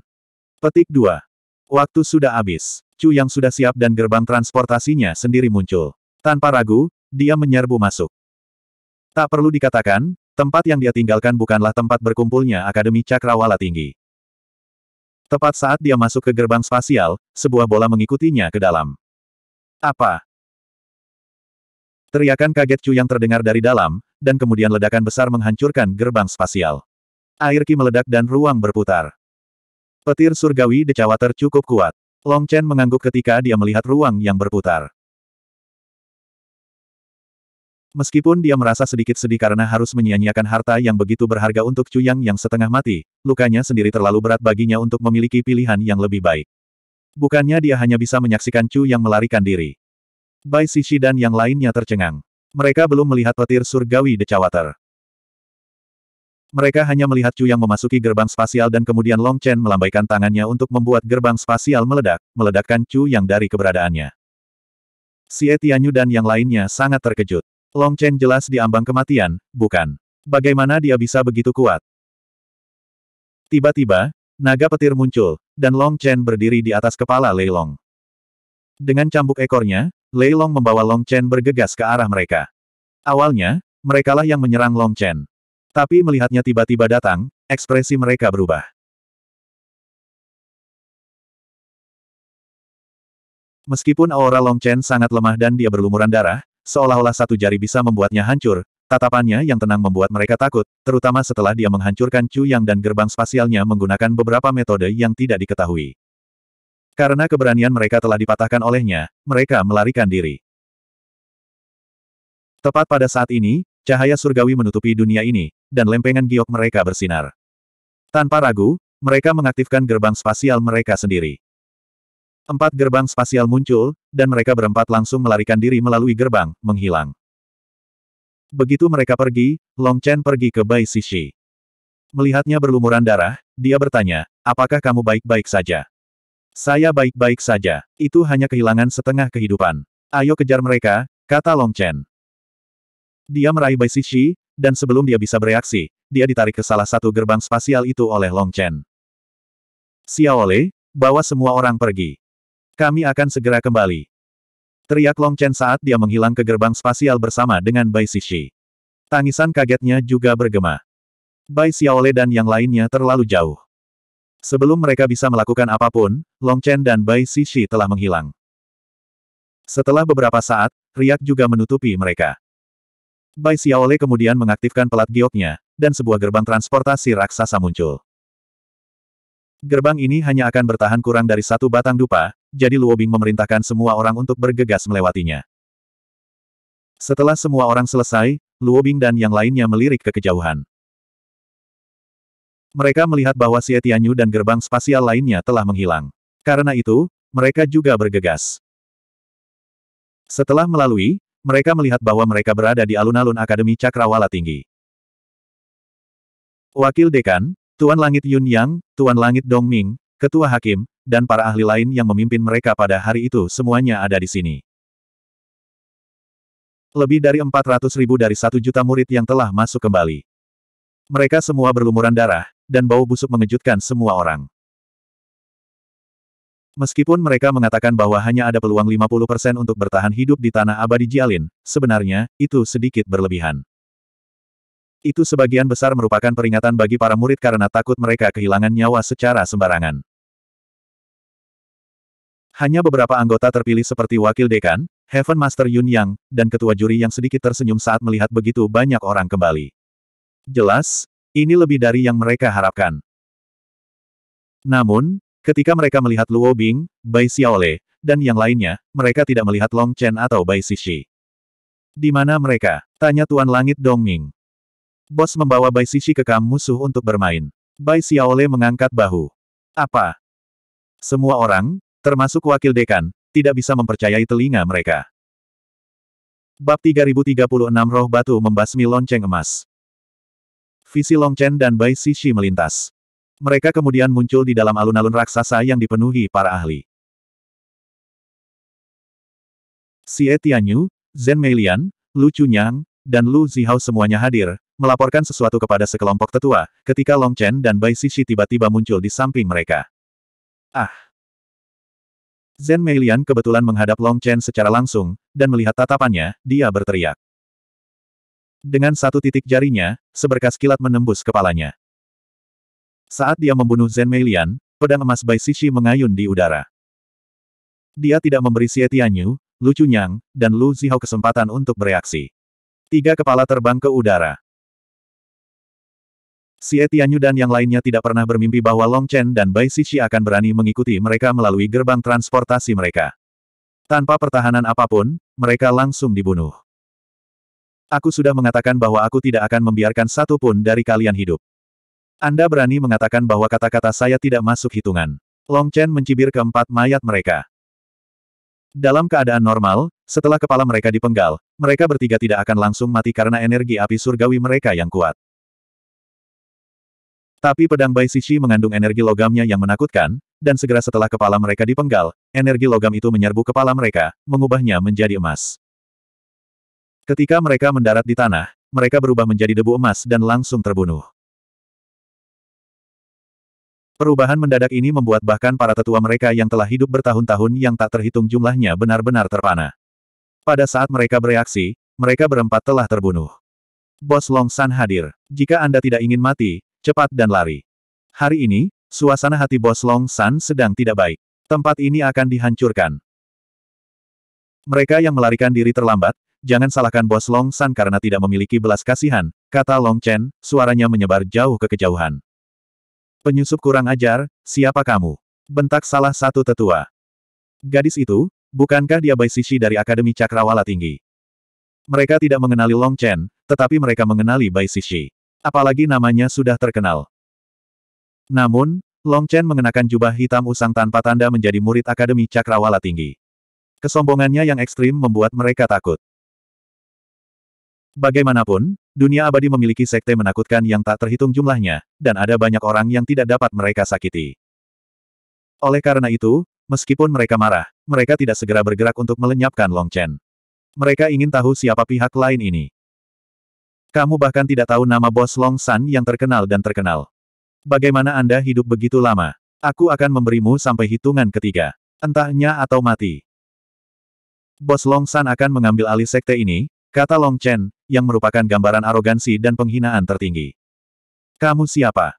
Petik 2. Waktu sudah habis. Chu yang sudah siap dan gerbang transportasinya sendiri muncul. Tanpa ragu, dia menyerbu masuk. Tak perlu dikatakan, Tempat yang dia tinggalkan bukanlah tempat berkumpulnya Akademi Cakrawala Tinggi. Tepat saat dia masuk ke gerbang spasial, sebuah bola mengikutinya ke dalam. Apa? Teriakan kaget Chu yang terdengar dari dalam, dan kemudian ledakan besar menghancurkan gerbang spasial. Air ki meledak dan ruang berputar. Petir surgawi decawater cukup kuat. Long Chen mengangguk ketika dia melihat ruang yang berputar. Meskipun dia merasa sedikit sedih karena harus menyia-nyiakan harta yang begitu berharga untuk Cuyang yang setengah mati, lukanya sendiri terlalu berat baginya untuk memiliki pilihan yang lebih baik. Bukannya dia hanya bisa menyaksikan Chu yang melarikan diri. Bai Sishi dan yang lainnya tercengang. Mereka belum melihat petir surgawi Decawater. Mereka hanya melihat Chu yang memasuki gerbang spasial dan kemudian Long Chen melambaikan tangannya untuk membuat gerbang spasial meledak, meledakkan Chu yang dari keberadaannya. Xie Tianyu dan yang lainnya sangat terkejut. Long Chen jelas diambang kematian, bukan? Bagaimana dia bisa begitu kuat? Tiba-tiba, naga petir muncul, dan Long Chen berdiri di atas kepala Lei Long. Dengan cambuk ekornya, Lei Long membawa Long Chen bergegas ke arah mereka. Awalnya, merekalah yang menyerang Long Chen. Tapi melihatnya tiba-tiba datang, ekspresi mereka berubah. Meskipun aura Long Chen sangat lemah dan dia berlumuran darah, seolah-olah satu jari bisa membuatnya hancur, tatapannya yang tenang membuat mereka takut, terutama setelah dia menghancurkan Chu Yang dan gerbang spasialnya menggunakan beberapa metode yang tidak diketahui. Karena keberanian mereka telah dipatahkan olehnya, mereka melarikan diri. Tepat pada saat ini, cahaya surgawi menutupi dunia ini, dan lempengan giok mereka bersinar. Tanpa ragu, mereka mengaktifkan gerbang spasial mereka sendiri. Empat gerbang spasial muncul, dan mereka berempat langsung melarikan diri melalui gerbang, menghilang. Begitu mereka pergi, Long Chen pergi ke Bai Shishi. Melihatnya berlumuran darah, dia bertanya, apakah kamu baik-baik saja? Saya baik-baik saja. Itu hanya kehilangan setengah kehidupan. Ayo kejar mereka, kata Long Chen. Dia meraih Bai Shishi, dan sebelum dia bisa bereaksi, dia ditarik ke salah satu gerbang spasial itu oleh Long Chen. Xiaole, bawa semua orang pergi. Kami akan segera kembali. Teriak Long Chen saat dia menghilang ke gerbang spasial bersama dengan Bai Sishi. Tangisan kagetnya juga bergema. Bai Xiaole dan yang lainnya terlalu jauh. Sebelum mereka bisa melakukan apapun, Long Chen dan Bai Sishi telah menghilang. Setelah beberapa saat, riak juga menutupi mereka. Bai Xiaole kemudian mengaktifkan pelat gioknya, dan sebuah gerbang transportasi raksasa muncul. Gerbang ini hanya akan bertahan kurang dari satu batang dupa, jadi Luobing memerintahkan semua orang untuk bergegas melewatinya. Setelah semua orang selesai, Luobing dan yang lainnya melirik ke kejauhan. Mereka melihat bahwa Xie Tianyu dan gerbang spasial lainnya telah menghilang. Karena itu, mereka juga bergegas. Setelah melalui, mereka melihat bahwa mereka berada di alun-alun Akademi Cakrawala Tinggi. Wakil Dekan, Tuan Langit Yun Yang, Tuan Langit Dong Ming, ketua hakim, dan para ahli lain yang memimpin mereka pada hari itu semuanya ada di sini. Lebih dari 400 ribu dari satu juta murid yang telah masuk kembali. Mereka semua berlumuran darah, dan bau busuk mengejutkan semua orang. Meskipun mereka mengatakan bahwa hanya ada peluang 50% untuk bertahan hidup di tanah abadi Jialin, sebenarnya, itu sedikit berlebihan. Itu sebagian besar merupakan peringatan bagi para murid karena takut mereka kehilangan nyawa secara sembarangan. Hanya beberapa anggota terpilih seperti Wakil Dekan, Heaven Master Yun Yang, dan Ketua Juri yang sedikit tersenyum saat melihat begitu banyak orang kembali. Jelas, ini lebih dari yang mereka harapkan. Namun, ketika mereka melihat Luo Bing, Bai Xiaole, dan yang lainnya, mereka tidak melihat Long Chen atau Bai Shishi. Di mana mereka? Tanya Tuan Langit Dong Ming. Bos membawa Bai Shishi ke kamp musuh untuk bermain. Bai Xiaole mengangkat bahu. Apa? Semua orang, termasuk wakil dekan, tidak bisa mempercayai telinga mereka. Bab 3036 Roh Batu membasmi lonceng emas. Visi Longchen dan Bai Sishi melintas. Mereka kemudian muncul di dalam alun-alun raksasa yang dipenuhi para ahli. Xie Etianyu, Zhen Meilian, Lu Chunyang, dan Lu Zihao semuanya hadir, melaporkan sesuatu kepada sekelompok tetua, ketika Long dan Bai Sishi tiba-tiba muncul di samping mereka. Ah! Zen Meilian kebetulan menghadap Long Chen secara langsung, dan melihat tatapannya, dia berteriak. Dengan satu titik jarinya, seberkas kilat menembus kepalanya. Saat dia membunuh Zen Meilian, pedang emas Bai Sishi mengayun di udara. Dia tidak memberi Xie Tianyu, Lu Chunyang, dan Lu Zihao kesempatan untuk bereaksi. Tiga kepala terbang ke udara. Si Etianyu dan yang lainnya tidak pernah bermimpi bahwa Long Chen dan Bai Sisi akan berani mengikuti mereka melalui gerbang transportasi mereka. Tanpa pertahanan apapun, mereka langsung dibunuh. Aku sudah mengatakan bahwa aku tidak akan membiarkan satu pun dari kalian hidup. Anda berani mengatakan bahwa kata-kata saya tidak masuk hitungan. Long Chen mencibir keempat mayat mereka. Dalam keadaan normal, setelah kepala mereka dipenggal, mereka bertiga tidak akan langsung mati karena energi api surgawi mereka yang kuat. Tapi pedang Bai Sishi mengandung energi logamnya yang menakutkan, dan segera setelah kepala mereka dipenggal, energi logam itu menyerbu kepala mereka, mengubahnya menjadi emas. Ketika mereka mendarat di tanah, mereka berubah menjadi debu emas dan langsung terbunuh. Perubahan mendadak ini membuat bahkan para tetua mereka yang telah hidup bertahun-tahun yang tak terhitung jumlahnya benar-benar terpana. Pada saat mereka bereaksi, mereka berempat telah terbunuh. Bos Long San hadir. Jika Anda tidak ingin mati, cepat dan lari. Hari ini, suasana hati bos Long San sedang tidak baik. Tempat ini akan dihancurkan. Mereka yang melarikan diri terlambat, jangan salahkan bos Long San karena tidak memiliki belas kasihan, kata Long Chen, suaranya menyebar jauh ke kejauhan. Penyusup kurang ajar, siapa kamu? Bentak salah satu tetua. Gadis itu, bukankah dia Bai Sishi dari Akademi Cakrawala Tinggi? Mereka tidak mengenali Long Chen, tetapi mereka mengenali Bai Sishi apalagi namanya sudah terkenal. Namun, Long Chen mengenakan jubah hitam usang tanpa tanda menjadi murid Akademi Cakrawala Tinggi. Kesombongannya yang ekstrim membuat mereka takut. Bagaimanapun, dunia abadi memiliki sekte menakutkan yang tak terhitung jumlahnya, dan ada banyak orang yang tidak dapat mereka sakiti. Oleh karena itu, meskipun mereka marah, mereka tidak segera bergerak untuk melenyapkan Long Chen. Mereka ingin tahu siapa pihak lain ini. Kamu bahkan tidak tahu nama bos Long San yang terkenal dan terkenal. Bagaimana Anda hidup begitu lama? Aku akan memberimu sampai hitungan ketiga. Entahnya atau mati. Bos Long San akan mengambil alih sekte ini, kata Long Chen, yang merupakan gambaran arogansi dan penghinaan tertinggi. Kamu siapa?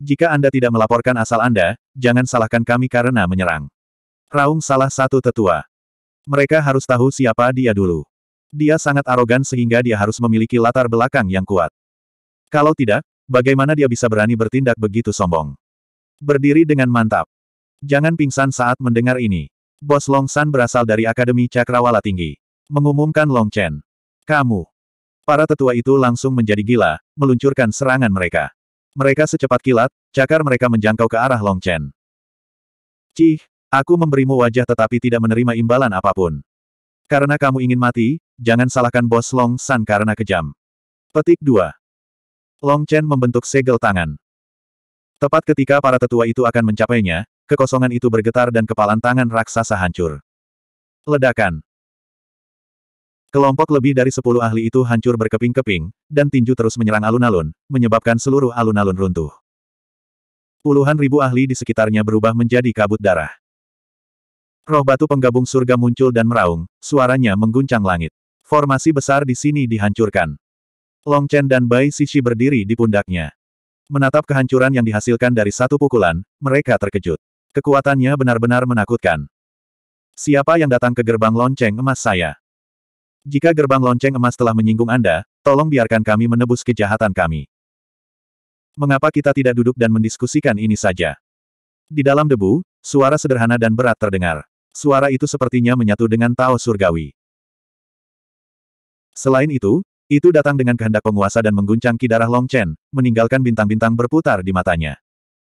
Jika Anda tidak melaporkan asal Anda, jangan salahkan kami karena menyerang. Raung salah satu tetua. Mereka harus tahu siapa dia dulu. Dia sangat arogan sehingga dia harus memiliki latar belakang yang kuat. Kalau tidak, bagaimana dia bisa berani bertindak begitu sombong? Berdiri dengan mantap. Jangan pingsan saat mendengar ini. Bos Long San berasal dari Akademi Cakrawala Tinggi. Mengumumkan Long Chen. Kamu. Para tetua itu langsung menjadi gila, meluncurkan serangan mereka. Mereka secepat kilat, cakar mereka menjangkau ke arah Long Chen. Cih, aku memberimu wajah tetapi tidak menerima imbalan apapun. Karena kamu ingin mati, jangan salahkan bos Long San karena kejam. Petik 2. Long Chen membentuk segel tangan. Tepat ketika para tetua itu akan mencapainya, kekosongan itu bergetar dan kepalan tangan raksasa hancur. Ledakan. Kelompok lebih dari sepuluh ahli itu hancur berkeping-keping, dan tinju terus menyerang alun-alun, menyebabkan seluruh alun-alun runtuh. Puluhan ribu ahli di sekitarnya berubah menjadi kabut darah. Roh batu penggabung surga muncul dan meraung, suaranya mengguncang langit. Formasi besar di sini dihancurkan. Long Chen dan Bai Sishi berdiri di pundaknya. Menatap kehancuran yang dihasilkan dari satu pukulan, mereka terkejut. Kekuatannya benar-benar menakutkan. Siapa yang datang ke gerbang lonceng emas saya? Jika gerbang lonceng emas telah menyinggung Anda, tolong biarkan kami menebus kejahatan kami. Mengapa kita tidak duduk dan mendiskusikan ini saja? Di dalam debu, suara sederhana dan berat terdengar. Suara itu sepertinya menyatu dengan Tao Surgawi. Selain itu, itu datang dengan kehendak penguasa dan mengguncang kidarah Long Chen, meninggalkan bintang-bintang berputar di matanya.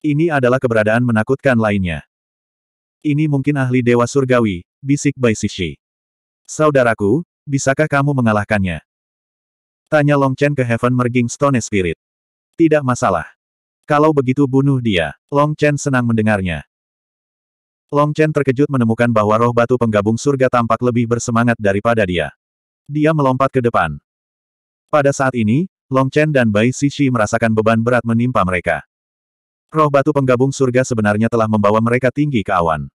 Ini adalah keberadaan menakutkan lainnya. Ini mungkin ahli Dewa Surgawi, bisik Bai Sishi. Saudaraku, bisakah kamu mengalahkannya? Tanya Long Chen ke Heaven Merging Stone Spirit. Tidak masalah. Kalau begitu bunuh dia, Long Chen senang mendengarnya. Long Chen terkejut menemukan bahwa roh batu penggabung surga tampak lebih bersemangat daripada dia. Dia melompat ke depan. Pada saat ini, Long Chen dan Bai Sisi merasakan beban berat menimpa mereka. Roh batu penggabung surga sebenarnya telah membawa mereka tinggi ke awan.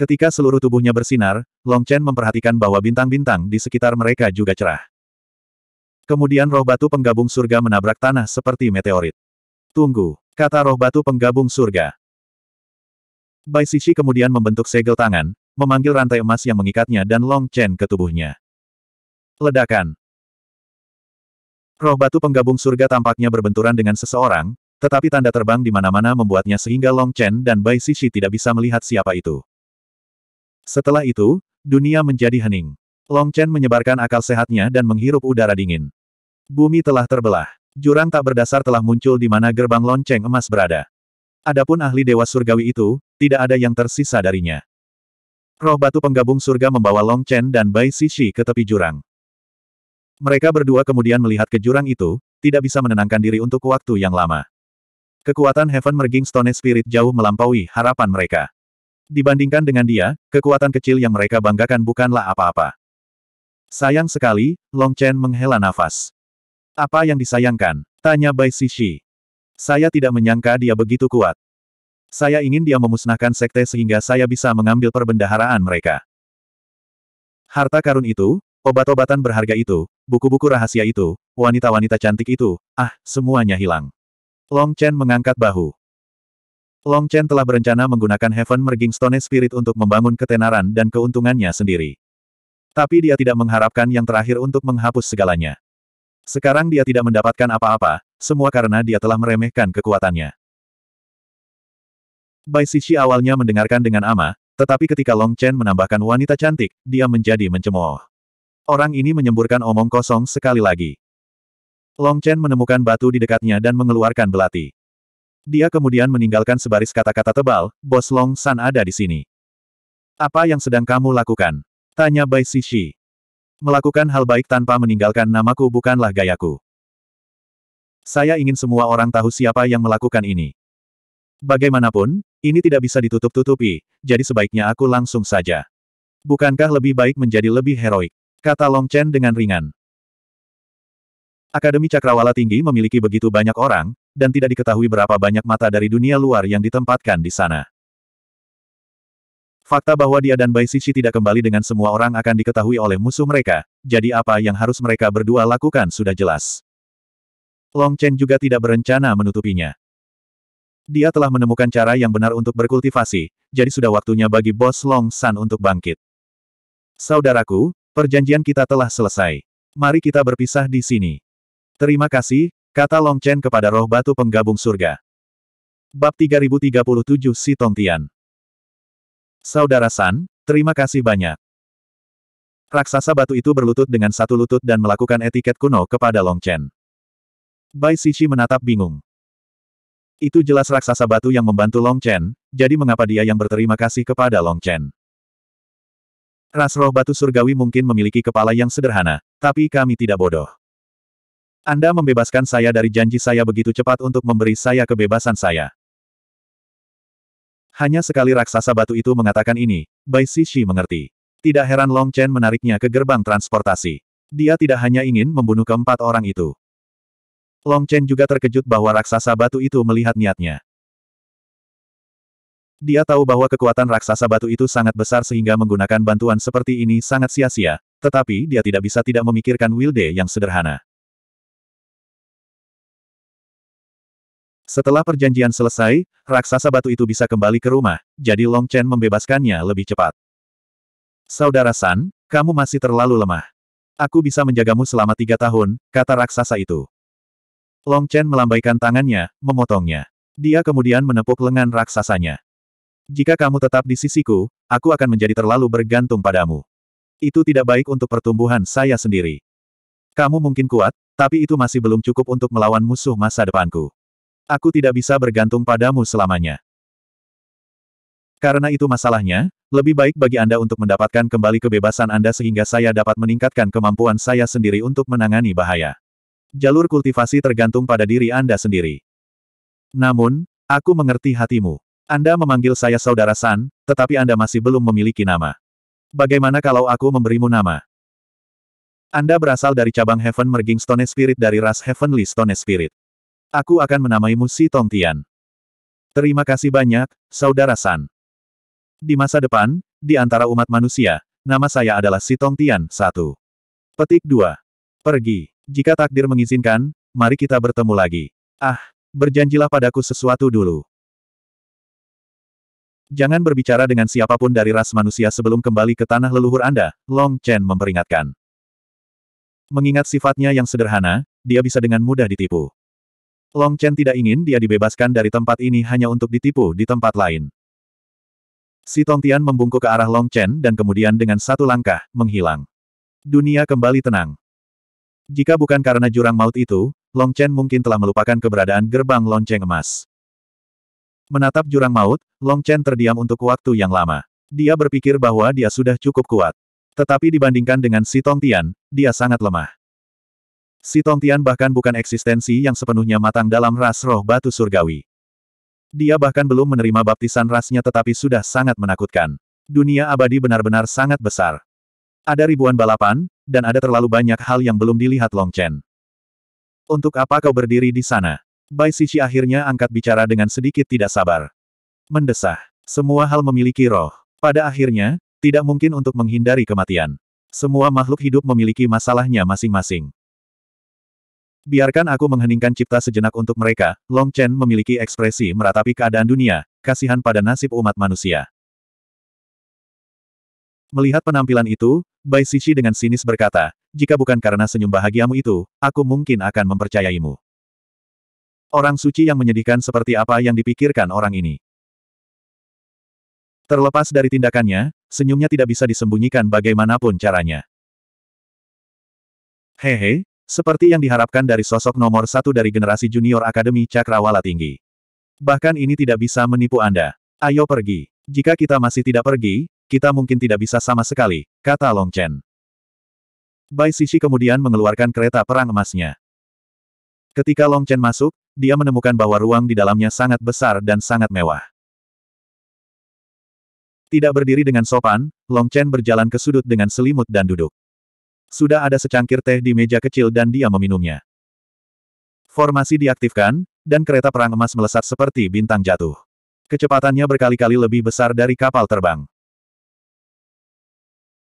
Ketika seluruh tubuhnya bersinar, Long Chen memperhatikan bahwa bintang-bintang di sekitar mereka juga cerah. Kemudian roh batu penggabung surga menabrak tanah seperti meteorit. Tunggu, kata roh batu penggabung surga. Bai Sishi kemudian membentuk segel tangan, memanggil rantai emas yang mengikatnya dan Long Chen ke tubuhnya. Ledakan. Roh batu penggabung surga tampaknya berbenturan dengan seseorang, tetapi tanda terbang di mana-mana membuatnya sehingga Long Chen dan Bai Sishi tidak bisa melihat siapa itu. Setelah itu, dunia menjadi hening. Long Chen menyebarkan akal sehatnya dan menghirup udara dingin. Bumi telah terbelah. Jurang tak berdasar telah muncul di mana gerbang lonceng emas berada. Adapun ahli dewa surgawi itu, tidak ada yang tersisa darinya. Roh batu penggabung surga membawa Long Chen dan Bai Shishi ke tepi jurang. Mereka berdua kemudian melihat ke jurang itu, tidak bisa menenangkan diri untuk waktu yang lama. Kekuatan Heaven Merging Stone Spirit jauh melampaui harapan mereka. Dibandingkan dengan dia, kekuatan kecil yang mereka banggakan bukanlah apa-apa. Sayang sekali, Long Chen menghela nafas. Apa yang disayangkan? Tanya Bai Shishi. Saya tidak menyangka dia begitu kuat. Saya ingin dia memusnahkan sekte sehingga saya bisa mengambil perbendaharaan mereka. Harta karun itu, obat-obatan berharga itu, buku-buku rahasia itu, wanita-wanita cantik itu, ah, semuanya hilang. Long Chen mengangkat bahu. Long Chen telah berencana menggunakan Heaven Merging Stone Spirit untuk membangun ketenaran dan keuntungannya sendiri. Tapi dia tidak mengharapkan yang terakhir untuk menghapus segalanya. Sekarang dia tidak mendapatkan apa-apa, semua karena dia telah meremehkan kekuatannya. Bai Sisi awalnya mendengarkan dengan ama, tetapi ketika Long Chen menambahkan wanita cantik, dia menjadi mencemooh. Orang ini menyemburkan omong kosong sekali lagi. Long Chen menemukan batu di dekatnya dan mengeluarkan belati. Dia kemudian meninggalkan sebaris kata-kata tebal, Bos Long San ada di sini. Apa yang sedang kamu lakukan? Tanya Bai Sisi. Melakukan hal baik tanpa meninggalkan namaku bukanlah gayaku. Saya ingin semua orang tahu siapa yang melakukan ini. Bagaimanapun, ini tidak bisa ditutup-tutupi, jadi sebaiknya aku langsung saja. Bukankah lebih baik menjadi lebih heroik? Kata Long Chen dengan ringan. Akademi Cakrawala Tinggi memiliki begitu banyak orang, dan tidak diketahui berapa banyak mata dari dunia luar yang ditempatkan di sana. Fakta bahwa dia dan Bai Sisi tidak kembali dengan semua orang akan diketahui oleh musuh mereka, jadi apa yang harus mereka berdua lakukan sudah jelas. Long Chen juga tidak berencana menutupinya. Dia telah menemukan cara yang benar untuk berkultivasi, jadi sudah waktunya bagi bos Long San untuk bangkit. Saudaraku, perjanjian kita telah selesai. Mari kita berpisah di sini. Terima kasih, kata Long Chen kepada roh batu penggabung surga. Bab 3037 Si Tongtian Saudara San, terima kasih banyak. Raksasa batu itu berlutut dengan satu lutut dan melakukan etiket kuno kepada Long Chen. Bai Sishi menatap bingung. Itu jelas raksasa batu yang membantu Long Chen, jadi mengapa dia yang berterima kasih kepada Long Chen? Ras roh batu surgawi mungkin memiliki kepala yang sederhana, tapi kami tidak bodoh. Anda membebaskan saya dari janji saya begitu cepat untuk memberi saya kebebasan saya. Hanya sekali raksasa batu itu mengatakan ini, Bai Sishi mengerti. Tidak heran Long Chen menariknya ke gerbang transportasi. Dia tidak hanya ingin membunuh keempat orang itu. Long Chen juga terkejut bahwa raksasa batu itu melihat niatnya. Dia tahu bahwa kekuatan raksasa batu itu sangat besar sehingga menggunakan bantuan seperti ini sangat sia-sia, tetapi dia tidak bisa tidak memikirkan Wilde yang sederhana. Setelah perjanjian selesai, raksasa batu itu bisa kembali ke rumah, jadi Long Chen membebaskannya lebih cepat. Saudara San, kamu masih terlalu lemah. Aku bisa menjagamu selama tiga tahun, kata raksasa itu. Long Chen melambaikan tangannya, memotongnya. Dia kemudian menepuk lengan raksasanya. Jika kamu tetap di sisiku, aku akan menjadi terlalu bergantung padamu. Itu tidak baik untuk pertumbuhan saya sendiri. Kamu mungkin kuat, tapi itu masih belum cukup untuk melawan musuh masa depanku aku tidak bisa bergantung padamu selamanya. Karena itu masalahnya, lebih baik bagi Anda untuk mendapatkan kembali kebebasan Anda sehingga saya dapat meningkatkan kemampuan saya sendiri untuk menangani bahaya. Jalur kultivasi tergantung pada diri Anda sendiri. Namun, aku mengerti hatimu. Anda memanggil saya saudara San, tetapi Anda masih belum memiliki nama. Bagaimana kalau aku memberimu nama? Anda berasal dari cabang Heaven Merging Stone Spirit dari ras Heavenly Stone Spirit. Aku akan menamaimu Si Tongtian. Terima kasih banyak, Saudara San. Di masa depan, di antara umat manusia, nama saya adalah Si Tongtian, satu. Petik dua. Pergi. Jika takdir mengizinkan, mari kita bertemu lagi. Ah, berjanjilah padaku sesuatu dulu. Jangan berbicara dengan siapapun dari ras manusia sebelum kembali ke tanah leluhur Anda, Long Chen memperingatkan. Mengingat sifatnya yang sederhana, dia bisa dengan mudah ditipu. Long Chen tidak ingin dia dibebaskan dari tempat ini hanya untuk ditipu di tempat lain. Si Tong Tian membungkuk ke arah Long Chen dan kemudian dengan satu langkah, menghilang. Dunia kembali tenang. Jika bukan karena jurang maut itu, Long Chen mungkin telah melupakan keberadaan gerbang lonceng emas. Menatap jurang maut, Long Chen terdiam untuk waktu yang lama. Dia berpikir bahwa dia sudah cukup kuat. Tetapi dibandingkan dengan si Tong Tian, dia sangat lemah. Si Tong Tian bahkan bukan eksistensi yang sepenuhnya matang dalam ras roh batu surgawi. Dia bahkan belum menerima baptisan rasnya tetapi sudah sangat menakutkan. Dunia abadi benar-benar sangat besar. Ada ribuan balapan, dan ada terlalu banyak hal yang belum dilihat Long Chen. Untuk apa kau berdiri di sana? Bai Sisi akhirnya angkat bicara dengan sedikit tidak sabar. Mendesah. Semua hal memiliki roh. Pada akhirnya, tidak mungkin untuk menghindari kematian. Semua makhluk hidup memiliki masalahnya masing-masing. Biarkan aku mengheningkan cipta sejenak untuk mereka, Long Chen memiliki ekspresi meratapi keadaan dunia, kasihan pada nasib umat manusia. Melihat penampilan itu, Bai Sishi dengan sinis berkata, jika bukan karena senyum bahagiamu itu, aku mungkin akan mempercayaimu. Orang suci yang menyedihkan seperti apa yang dipikirkan orang ini. Terlepas dari tindakannya, senyumnya tidak bisa disembunyikan bagaimanapun caranya. Hehe, seperti yang diharapkan dari sosok nomor satu dari generasi junior Akademi Cakrawala Tinggi. Bahkan ini tidak bisa menipu Anda. Ayo pergi. Jika kita masih tidak pergi, kita mungkin tidak bisa sama sekali, kata Long Chen. Bai Sisi kemudian mengeluarkan kereta perang emasnya. Ketika Long Chen masuk, dia menemukan bahwa ruang di dalamnya sangat besar dan sangat mewah. Tidak berdiri dengan sopan, Long Chen berjalan ke sudut dengan selimut dan duduk. Sudah ada secangkir teh di meja kecil dan dia meminumnya. Formasi diaktifkan, dan kereta perang emas melesat seperti bintang jatuh. Kecepatannya berkali-kali lebih besar dari kapal terbang.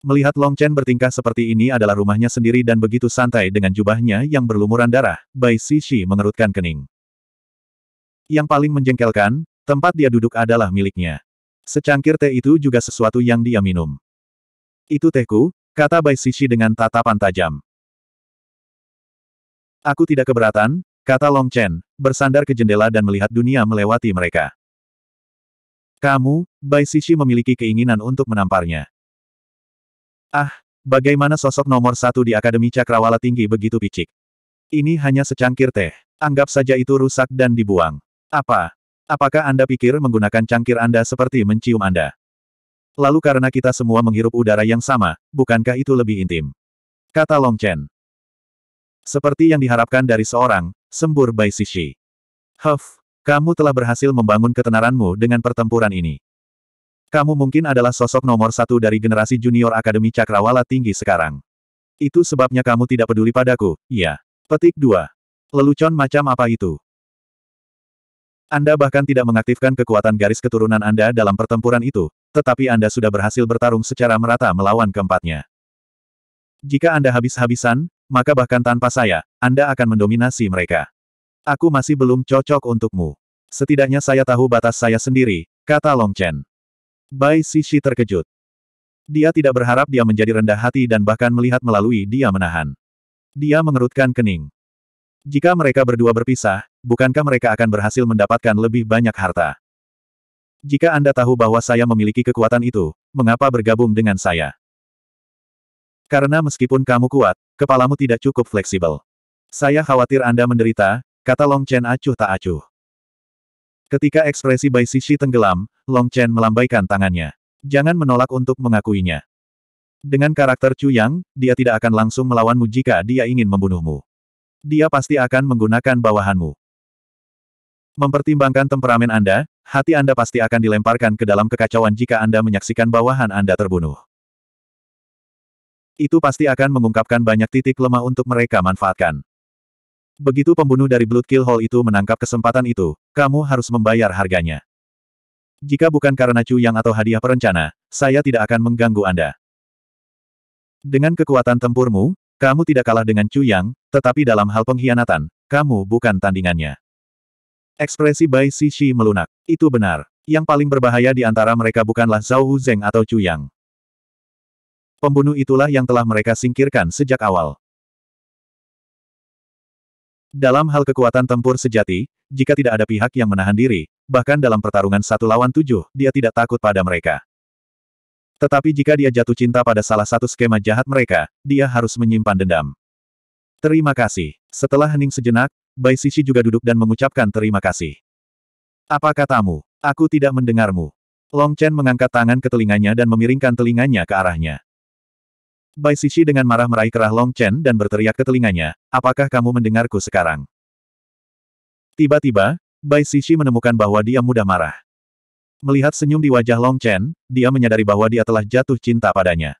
Melihat Long Chen bertingkah seperti ini adalah rumahnya sendiri dan begitu santai dengan jubahnya yang berlumuran darah, Bai Shishi mengerutkan kening. Yang paling menjengkelkan, tempat dia duduk adalah miliknya. Secangkir teh itu juga sesuatu yang dia minum. Itu tehku, Kata Bai Sishi dengan tatapan tajam. Aku tidak keberatan, kata Long Chen, bersandar ke jendela dan melihat dunia melewati mereka. Kamu, Bai Sishi memiliki keinginan untuk menamparnya. Ah, bagaimana sosok nomor satu di Akademi Cakrawala Tinggi begitu picik. Ini hanya secangkir teh. Anggap saja itu rusak dan dibuang. Apa? Apakah Anda pikir menggunakan cangkir Anda seperti mencium Anda? Lalu karena kita semua menghirup udara yang sama, bukankah itu lebih intim? Kata Long Chen. Seperti yang diharapkan dari seorang, sembur Bai Sishi. Huff, kamu telah berhasil membangun ketenaranmu dengan pertempuran ini. Kamu mungkin adalah sosok nomor satu dari generasi junior Akademi Cakrawala tinggi sekarang. Itu sebabnya kamu tidak peduli padaku, iya. Petik 2. Lelucon macam apa itu? Anda bahkan tidak mengaktifkan kekuatan garis keturunan Anda dalam pertempuran itu, tetapi Anda sudah berhasil bertarung secara merata melawan keempatnya. Jika Anda habis-habisan, maka bahkan tanpa saya, Anda akan mendominasi mereka. Aku masih belum cocok untukmu. Setidaknya saya tahu batas saya sendiri, kata Long Chen. Bai Xixi terkejut. Dia tidak berharap dia menjadi rendah hati dan bahkan melihat melalui dia menahan. Dia mengerutkan kening. Jika mereka berdua berpisah, bukankah mereka akan berhasil mendapatkan lebih banyak harta? Jika Anda tahu bahwa saya memiliki kekuatan itu, mengapa bergabung dengan saya? Karena meskipun kamu kuat, kepalamu tidak cukup fleksibel. Saya khawatir Anda menderita, kata Long Chen acuh tak acuh. Ketika ekspresi Bai Sisi tenggelam, Long Chen melambaikan tangannya. Jangan menolak untuk mengakuinya. Dengan karakter Chu Yang, dia tidak akan langsung melawanmu jika dia ingin membunuhmu. Dia pasti akan menggunakan bawahanmu. Mempertimbangkan temperamen Anda, hati Anda pasti akan dilemparkan ke dalam kekacauan jika Anda menyaksikan bawahan Anda terbunuh. Itu pasti akan mengungkapkan banyak titik lemah untuk mereka manfaatkan. Begitu pembunuh dari Blood Kill Hall itu menangkap kesempatan itu, kamu harus membayar harganya. Jika bukan karena Chu Yang atau hadiah perencana, saya tidak akan mengganggu Anda. Dengan kekuatan tempurmu, kamu tidak kalah dengan Chu Yang, tetapi dalam hal pengkhianatan, kamu bukan tandingannya. Ekspresi Bai Shishi melunak. Itu benar. Yang paling berbahaya di antara mereka bukanlah Zhao Hu Huzeng atau Chu Yang. Pembunuh itulah yang telah mereka singkirkan sejak awal. Dalam hal kekuatan tempur sejati, jika tidak ada pihak yang menahan diri, bahkan dalam pertarungan satu lawan tujuh, dia tidak takut pada mereka. Tetapi jika dia jatuh cinta pada salah satu skema jahat mereka, dia harus menyimpan dendam. Terima kasih. Setelah hening sejenak, Bai Sisi juga duduk dan mengucapkan terima kasih. Apa katamu? Aku tidak mendengarmu. Long Chen mengangkat tangan ke telinganya dan memiringkan telinganya ke arahnya. Bai Sisi dengan marah meraih kerah Long Chen dan berteriak ke telinganya, apakah kamu mendengarku sekarang? Tiba-tiba, Bai Sisi menemukan bahwa dia mudah marah. Melihat senyum di wajah Long Chen, dia menyadari bahwa dia telah jatuh cinta padanya.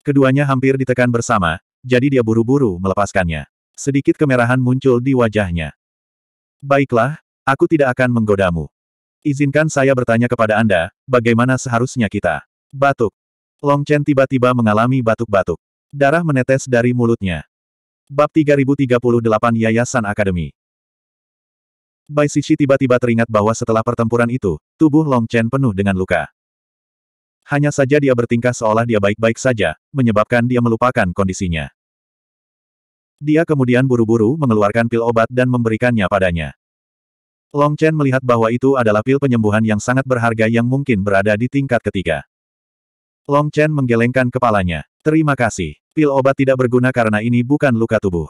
Keduanya hampir ditekan bersama, jadi dia buru-buru melepaskannya sedikit kemerahan muncul di wajahnya. Baiklah, aku tidak akan menggodamu. Izinkan saya bertanya kepada Anda, bagaimana seharusnya kita? Batuk. Long Chen tiba-tiba mengalami batuk-batuk. Darah menetes dari mulutnya. Bab 3038 Yayasan Akademi Bai Sisi tiba-tiba teringat bahwa setelah pertempuran itu, tubuh Long Chen penuh dengan luka. Hanya saja dia bertingkah seolah dia baik-baik saja, menyebabkan dia melupakan kondisinya. Dia kemudian buru-buru mengeluarkan pil obat dan memberikannya padanya. Long Chen melihat bahwa itu adalah pil penyembuhan yang sangat berharga yang mungkin berada di tingkat ketiga. Long Chen menggelengkan kepalanya. Terima kasih. Pil obat tidak berguna karena ini bukan luka tubuh.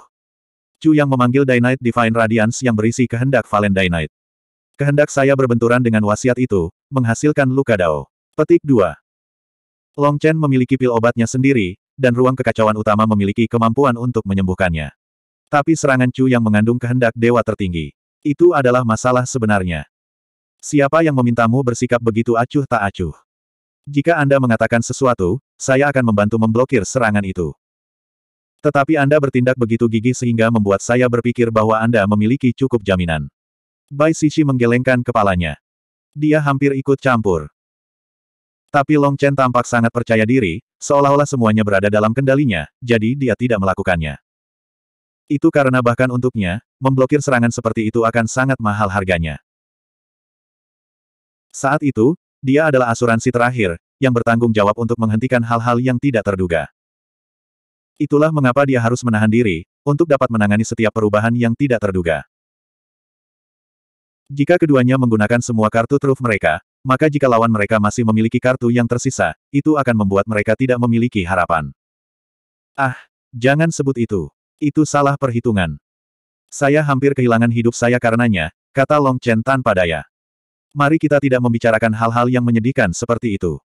Chu yang memanggil Dainite Divine Radiance yang berisi kehendak Valen Dainite. Kehendak saya berbenturan dengan wasiat itu, menghasilkan luka dao. Petik 2. Long Chen memiliki pil obatnya sendiri, dan ruang kekacauan utama memiliki kemampuan untuk menyembuhkannya. Tapi serangan Chu yang mengandung kehendak dewa tertinggi. Itu adalah masalah sebenarnya. Siapa yang memintamu bersikap begitu acuh tak acuh? Jika Anda mengatakan sesuatu, saya akan membantu memblokir serangan itu. Tetapi Anda bertindak begitu gigih sehingga membuat saya berpikir bahwa Anda memiliki cukup jaminan. Bai Sishi menggelengkan kepalanya. Dia hampir ikut campur. Tapi Long Chen tampak sangat percaya diri, seolah-olah semuanya berada dalam kendalinya, jadi dia tidak melakukannya. Itu karena bahkan untuknya, memblokir serangan seperti itu akan sangat mahal harganya. Saat itu, dia adalah asuransi terakhir, yang bertanggung jawab untuk menghentikan hal-hal yang tidak terduga. Itulah mengapa dia harus menahan diri, untuk dapat menangani setiap perubahan yang tidak terduga. Jika keduanya menggunakan semua kartu truf mereka, maka jika lawan mereka masih memiliki kartu yang tersisa, itu akan membuat mereka tidak memiliki harapan. Ah, jangan sebut itu. Itu salah perhitungan. Saya hampir kehilangan hidup saya karenanya, kata Long Chen tanpa daya. Mari kita tidak membicarakan hal-hal yang menyedihkan seperti itu.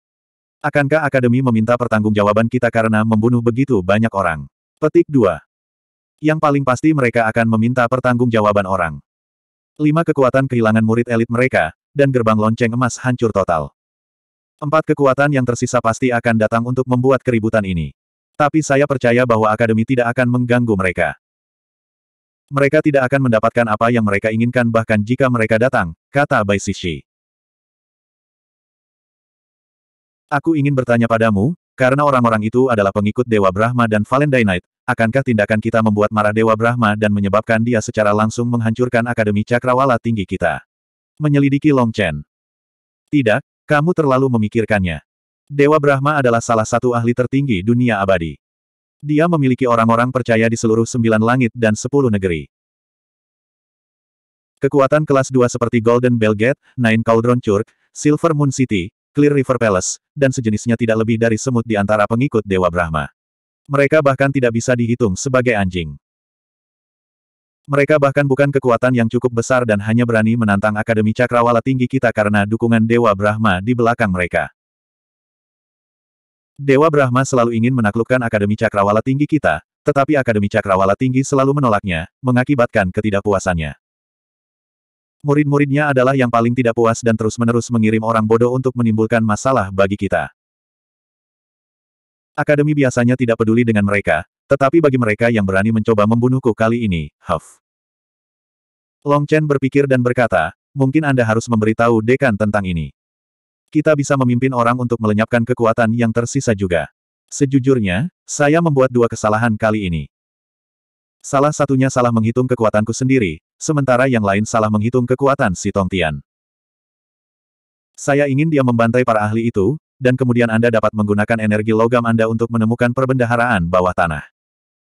Akankah Akademi meminta pertanggungjawaban kita karena membunuh begitu banyak orang? Petik 2. Yang paling pasti mereka akan meminta pertanggungjawaban orang. Lima kekuatan kehilangan murid elit mereka, dan gerbang lonceng emas hancur total. Empat kekuatan yang tersisa pasti akan datang untuk membuat keributan ini. Tapi saya percaya bahwa Akademi tidak akan mengganggu mereka. Mereka tidak akan mendapatkan apa yang mereka inginkan bahkan jika mereka datang, kata Bai Sishi. Aku ingin bertanya padamu, karena orang-orang itu adalah pengikut Dewa Brahma dan Valentine Knight, akankah tindakan kita membuat marah Dewa Brahma dan menyebabkan dia secara langsung menghancurkan Akademi Cakrawala tinggi kita? Menyelidiki Long Chen. Tidak, kamu terlalu memikirkannya. Dewa Brahma adalah salah satu ahli tertinggi dunia abadi. Dia memiliki orang-orang percaya di seluruh sembilan langit dan sepuluh negeri. Kekuatan kelas dua seperti Golden Bell Gate, Nine Cauldron Church, Silver Moon City, Clear River Palace, dan sejenisnya tidak lebih dari semut di antara pengikut Dewa Brahma. Mereka bahkan tidak bisa dihitung sebagai anjing. Mereka bahkan bukan kekuatan yang cukup besar dan hanya berani menantang Akademi Cakrawala Tinggi kita karena dukungan Dewa Brahma di belakang mereka. Dewa Brahma selalu ingin menaklukkan Akademi Cakrawala Tinggi kita, tetapi Akademi Cakrawala Tinggi selalu menolaknya, mengakibatkan ketidakpuasannya. Murid-muridnya adalah yang paling tidak puas dan terus-menerus mengirim orang bodoh untuk menimbulkan masalah bagi kita. Akademi biasanya tidak peduli dengan mereka, tetapi bagi mereka yang berani mencoba membunuhku kali ini, Huff. Long Chen berpikir dan berkata, mungkin Anda harus memberitahu dekan tentang ini. Kita bisa memimpin orang untuk melenyapkan kekuatan yang tersisa juga. Sejujurnya, saya membuat dua kesalahan kali ini. Salah satunya salah menghitung kekuatanku sendiri, sementara yang lain salah menghitung kekuatan si Tong Tian. Saya ingin dia membantai para ahli itu, dan kemudian Anda dapat menggunakan energi logam Anda untuk menemukan perbendaharaan bawah tanah.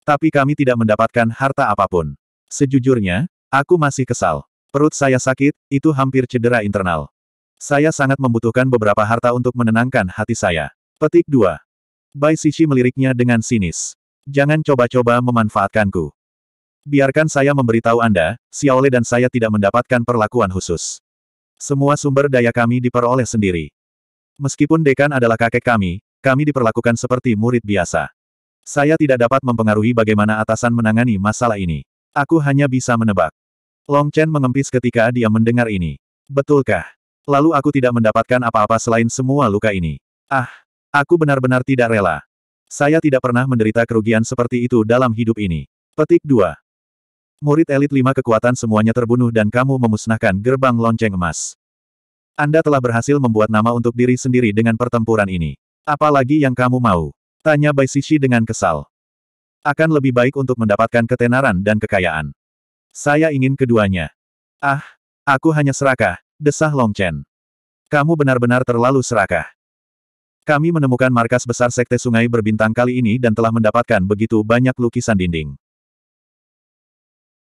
Tapi kami tidak mendapatkan harta apapun. Sejujurnya, aku masih kesal. Perut saya sakit, itu hampir cedera internal. Saya sangat membutuhkan beberapa harta untuk menenangkan hati saya. Petik 2. Bai Sishi meliriknya dengan sinis. Jangan coba-coba memanfaatkanku. Biarkan saya memberitahu Anda, Xiaole dan saya tidak mendapatkan perlakuan khusus. Semua sumber daya kami diperoleh sendiri. Meskipun Dekan adalah kakek kami, kami diperlakukan seperti murid biasa. Saya tidak dapat mempengaruhi bagaimana atasan menangani masalah ini. Aku hanya bisa menebak. Long Chen mengempis ketika dia mendengar ini. Betulkah? Lalu aku tidak mendapatkan apa-apa selain semua luka ini. Ah, aku benar-benar tidak rela. Saya tidak pernah menderita kerugian seperti itu dalam hidup ini. Petik 2. Murid elit lima kekuatan semuanya terbunuh dan kamu memusnahkan gerbang lonceng emas. Anda telah berhasil membuat nama untuk diri sendiri dengan pertempuran ini. Apalagi yang kamu mau. Tanya Bai Sishi dengan kesal. Akan lebih baik untuk mendapatkan ketenaran dan kekayaan. Saya ingin keduanya. Ah, aku hanya serakah, desah Long Chen. Kamu benar-benar terlalu serakah. Kami menemukan markas besar Sekte Sungai berbintang kali ini dan telah mendapatkan begitu banyak lukisan dinding.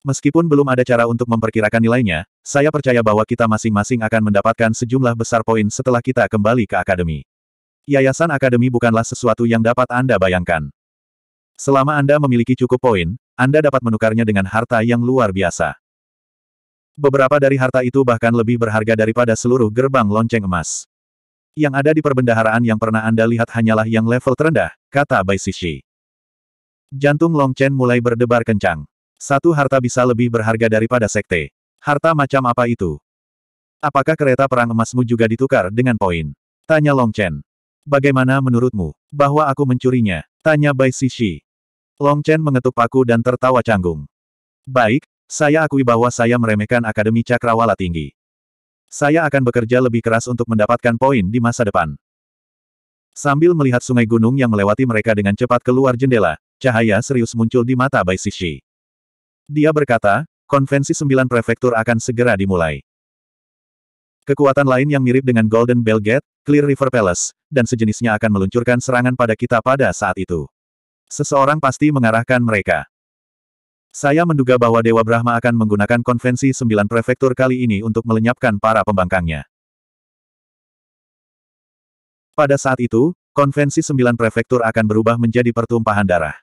Meskipun belum ada cara untuk memperkirakan nilainya, saya percaya bahwa kita masing-masing akan mendapatkan sejumlah besar poin setelah kita kembali ke akademi. Yayasan akademi bukanlah sesuatu yang dapat Anda bayangkan. Selama Anda memiliki cukup poin, Anda dapat menukarnya dengan harta yang luar biasa. Beberapa dari harta itu bahkan lebih berharga daripada seluruh gerbang lonceng emas. Yang ada di perbendaharaan yang pernah Anda lihat hanyalah yang level terendah, kata Bai Sishi. Jantung Long Chen mulai berdebar kencang. Satu harta bisa lebih berharga daripada sekte. Harta macam apa itu? Apakah kereta perang emasmu juga ditukar dengan poin? Tanya Long Chen. Bagaimana menurutmu, bahwa aku mencurinya? Tanya Bai Sishi. Long Chen mengetuk paku dan tertawa canggung. Baik, saya akui bahwa saya meremehkan Akademi Cakrawala Tinggi. Saya akan bekerja lebih keras untuk mendapatkan poin di masa depan. Sambil melihat sungai gunung yang melewati mereka dengan cepat keluar jendela, cahaya serius muncul di mata Bai Sishi. Dia berkata, konvensi sembilan prefektur akan segera dimulai. Kekuatan lain yang mirip dengan Golden Bell Gate, Clear River Palace, dan sejenisnya akan meluncurkan serangan pada kita pada saat itu. Seseorang pasti mengarahkan mereka. Saya menduga bahwa Dewa Brahma akan menggunakan konvensi sembilan prefektur kali ini untuk melenyapkan para pembangkangnya. Pada saat itu, konvensi sembilan prefektur akan berubah menjadi pertumpahan darah.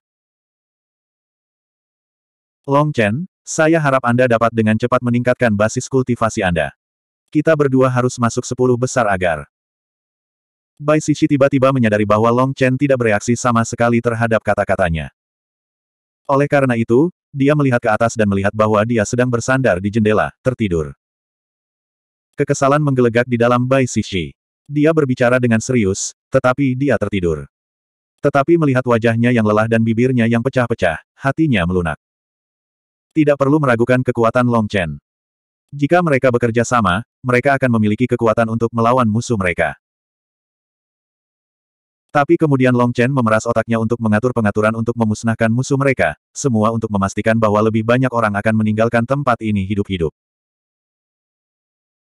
Long Chen, saya harap Anda dapat dengan cepat meningkatkan basis kultivasi Anda. Kita berdua harus masuk sepuluh besar agar Bai Sishi tiba-tiba menyadari bahwa Long Chen tidak bereaksi sama sekali terhadap kata-katanya. Oleh karena itu, dia melihat ke atas dan melihat bahwa dia sedang bersandar di jendela, tertidur. Kekesalan menggelegak di dalam Bai Sishi. Dia berbicara dengan serius, tetapi dia tertidur. Tetapi melihat wajahnya yang lelah dan bibirnya yang pecah-pecah, hatinya melunak. Tidak perlu meragukan kekuatan Long Chen. Jika mereka bekerja sama, mereka akan memiliki kekuatan untuk melawan musuh mereka. Tapi kemudian Long Chen memeras otaknya untuk mengatur pengaturan untuk memusnahkan musuh mereka, semua untuk memastikan bahwa lebih banyak orang akan meninggalkan tempat ini hidup-hidup.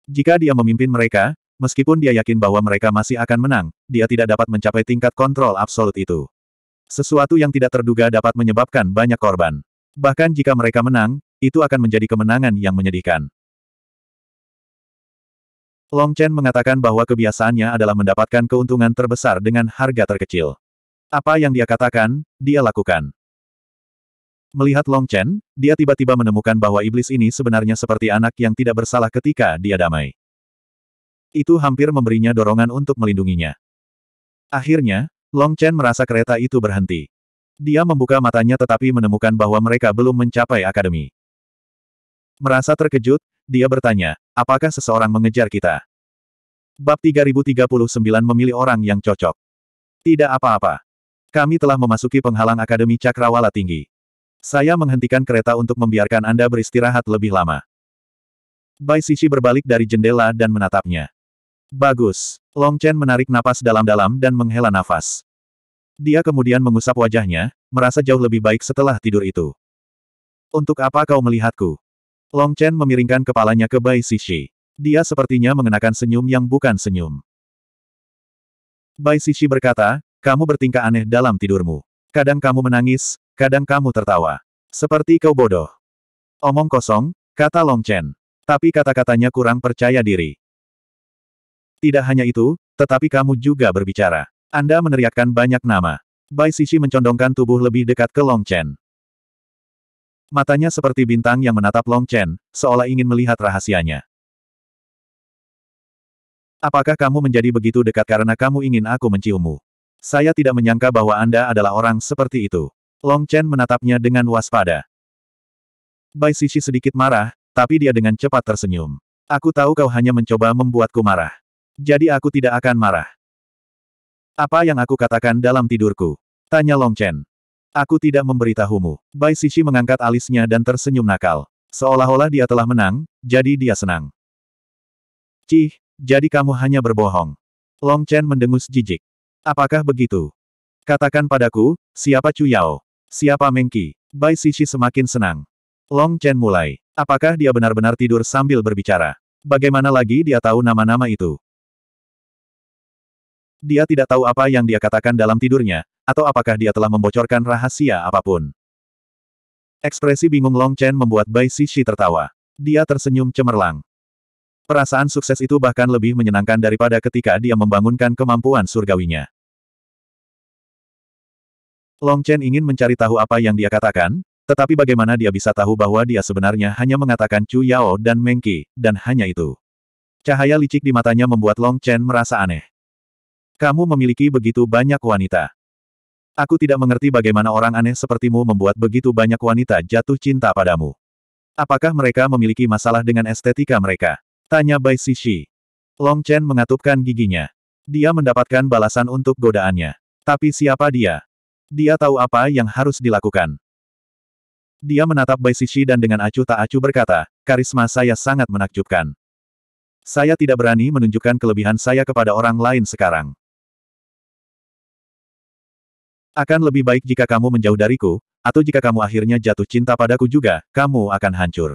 Jika dia memimpin mereka, meskipun dia yakin bahwa mereka masih akan menang, dia tidak dapat mencapai tingkat kontrol absolut itu. Sesuatu yang tidak terduga dapat menyebabkan banyak korban. Bahkan jika mereka menang, itu akan menjadi kemenangan yang menyedihkan. Long Chen mengatakan bahwa kebiasaannya adalah mendapatkan keuntungan terbesar dengan harga terkecil. Apa yang dia katakan, dia lakukan. Melihat Long Chen, dia tiba-tiba menemukan bahwa iblis ini sebenarnya seperti anak yang tidak bersalah ketika dia damai. Itu hampir memberinya dorongan untuk melindunginya. Akhirnya, Long Chen merasa kereta itu berhenti. Dia membuka matanya tetapi menemukan bahwa mereka belum mencapai akademi. Merasa terkejut, dia bertanya, apakah seseorang mengejar kita? Bab 3039 memilih orang yang cocok. Tidak apa-apa. Kami telah memasuki penghalang Akademi Cakrawala Tinggi. Saya menghentikan kereta untuk membiarkan Anda beristirahat lebih lama. Bai Sisi berbalik dari jendela dan menatapnya. Bagus. Long Chen menarik napas dalam-dalam dan menghela nafas. Dia kemudian mengusap wajahnya, merasa jauh lebih baik setelah tidur itu. Untuk apa kau melihatku? Long Chen memiringkan kepalanya ke Bai Sishi. Dia sepertinya mengenakan senyum yang bukan senyum. Bai Sishi berkata, kamu bertingkah aneh dalam tidurmu. Kadang kamu menangis, kadang kamu tertawa. Seperti kau bodoh. Omong kosong, kata Long Chen. Tapi kata-katanya kurang percaya diri. Tidak hanya itu, tetapi kamu juga berbicara. Anda meneriakkan banyak nama. Bai Sishi mencondongkan tubuh lebih dekat ke Long Chen. Matanya seperti bintang yang menatap Long Chen, seolah ingin melihat rahasianya. Apakah kamu menjadi begitu dekat karena kamu ingin aku menciummu? Saya tidak menyangka bahwa Anda adalah orang seperti itu. Long Chen menatapnya dengan waspada. Bai Sisi sedikit marah, tapi dia dengan cepat tersenyum. Aku tahu kau hanya mencoba membuatku marah. Jadi aku tidak akan marah. Apa yang aku katakan dalam tidurku? Tanya Long Chen. Aku tidak memberitahumu. Bai Sisi mengangkat alisnya dan tersenyum nakal. Seolah-olah dia telah menang, jadi dia senang. Cih, jadi kamu hanya berbohong. Long Chen mendengus jijik. Apakah begitu? Katakan padaku, siapa Chu Yao? Siapa Mengki? Bai Sisi semakin senang. Long Chen mulai. Apakah dia benar-benar tidur sambil berbicara? Bagaimana lagi dia tahu nama-nama itu? Dia tidak tahu apa yang dia katakan dalam tidurnya, atau apakah dia telah membocorkan rahasia apapun? Ekspresi bingung Long Chen membuat Bai Shishi tertawa. Dia tersenyum cemerlang. Perasaan sukses itu bahkan lebih menyenangkan daripada ketika dia membangunkan kemampuan surgawinya. Long Chen ingin mencari tahu apa yang dia katakan, tetapi bagaimana dia bisa tahu bahwa dia sebenarnya hanya mengatakan Chu Yao dan Meng Qi, dan hanya itu. Cahaya licik di matanya membuat Long Chen merasa aneh. Kamu memiliki begitu banyak wanita. Aku tidak mengerti bagaimana orang aneh sepertimu membuat begitu banyak wanita jatuh cinta padamu. Apakah mereka memiliki masalah dengan estetika mereka? Tanya Bai Sishi. Long Chen mengatupkan giginya. Dia mendapatkan balasan untuk godaannya. Tapi siapa dia? Dia tahu apa yang harus dilakukan. Dia menatap Bai Sishi dan dengan acuh tak acuh berkata, karisma saya sangat menakjubkan. Saya tidak berani menunjukkan kelebihan saya kepada orang lain sekarang. Akan lebih baik jika kamu menjauh dariku, atau jika kamu akhirnya jatuh cinta padaku juga, kamu akan hancur.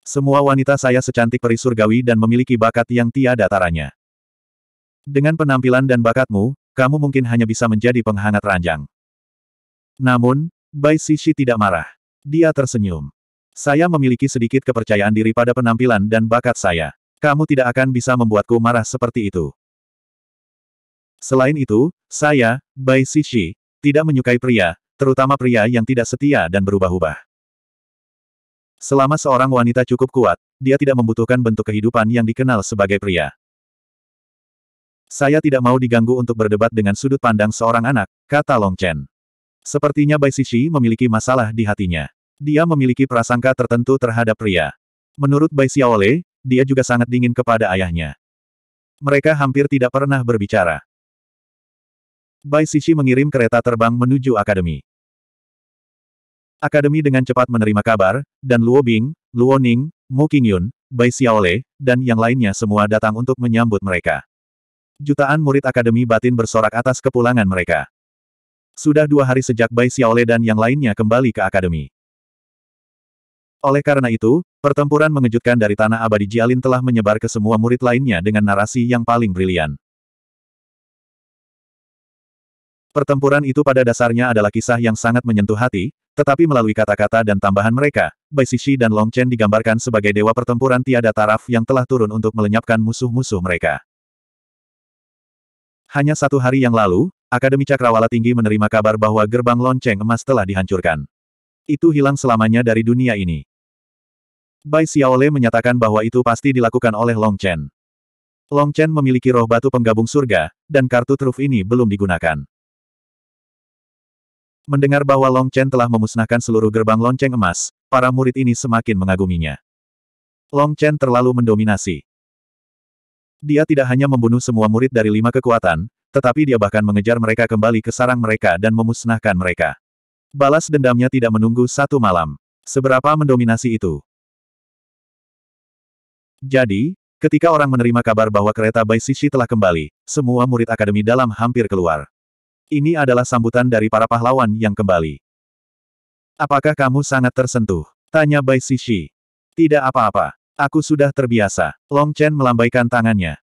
Semua wanita saya secantik peri surgawi dan memiliki bakat yang tiada taranya. Dengan penampilan dan bakatmu, kamu mungkin hanya bisa menjadi penghangat ranjang. Namun, Bai Sishi tidak marah. Dia tersenyum. Saya memiliki sedikit kepercayaan diri pada penampilan dan bakat saya. Kamu tidak akan bisa membuatku marah seperti itu. Selain itu, saya, Bai Sishi, tidak menyukai pria, terutama pria yang tidak setia dan berubah-ubah. Selama seorang wanita cukup kuat, dia tidak membutuhkan bentuk kehidupan yang dikenal sebagai pria. Saya tidak mau diganggu untuk berdebat dengan sudut pandang seorang anak, kata Long Chen. Sepertinya Bai Sishi memiliki masalah di hatinya. Dia memiliki prasangka tertentu terhadap pria. Menurut Bai Xiaole, dia juga sangat dingin kepada ayahnya. Mereka hampir tidak pernah berbicara. Bai Sishi mengirim kereta terbang menuju akademi. Akademi dengan cepat menerima kabar, dan Luo Bing, Luo Ning, Mu Qingyun, Bai Xiaole, dan yang lainnya semua datang untuk menyambut mereka. Jutaan murid akademi batin bersorak atas kepulangan mereka. Sudah dua hari sejak Bai Xiaole dan yang lainnya kembali ke akademi. Oleh karena itu, pertempuran mengejutkan dari Tanah Abadi Jialin telah menyebar ke semua murid lainnya dengan narasi yang paling brilian. Pertempuran itu pada dasarnya adalah kisah yang sangat menyentuh hati, tetapi melalui kata-kata dan tambahan mereka, Bai Shishi dan Long Chen digambarkan sebagai dewa pertempuran tiada taraf yang telah turun untuk melenyapkan musuh-musuh mereka. Hanya satu hari yang lalu, Akademi Cakrawala Tinggi menerima kabar bahwa gerbang lonceng emas telah dihancurkan. Itu hilang selamanya dari dunia ini. Bai Xiaole menyatakan bahwa itu pasti dilakukan oleh Long Chen. Long Chen memiliki roh batu penggabung surga, dan kartu truf ini belum digunakan. Mendengar bahwa Long Chen telah memusnahkan seluruh gerbang lonceng emas, para murid ini semakin mengaguminya. Long Chen terlalu mendominasi. Dia tidak hanya membunuh semua murid dari lima kekuatan, tetapi dia bahkan mengejar mereka kembali ke sarang mereka dan memusnahkan mereka. Balas dendamnya tidak menunggu satu malam. Seberapa mendominasi itu? Jadi, ketika orang menerima kabar bahwa kereta Bai Sisi telah kembali, semua murid akademi dalam hampir keluar. Ini adalah sambutan dari para pahlawan yang kembali. Apakah kamu sangat tersentuh? Tanya Bai Sishi. Tidak apa-apa. Aku sudah terbiasa. Long Chen melambaikan tangannya.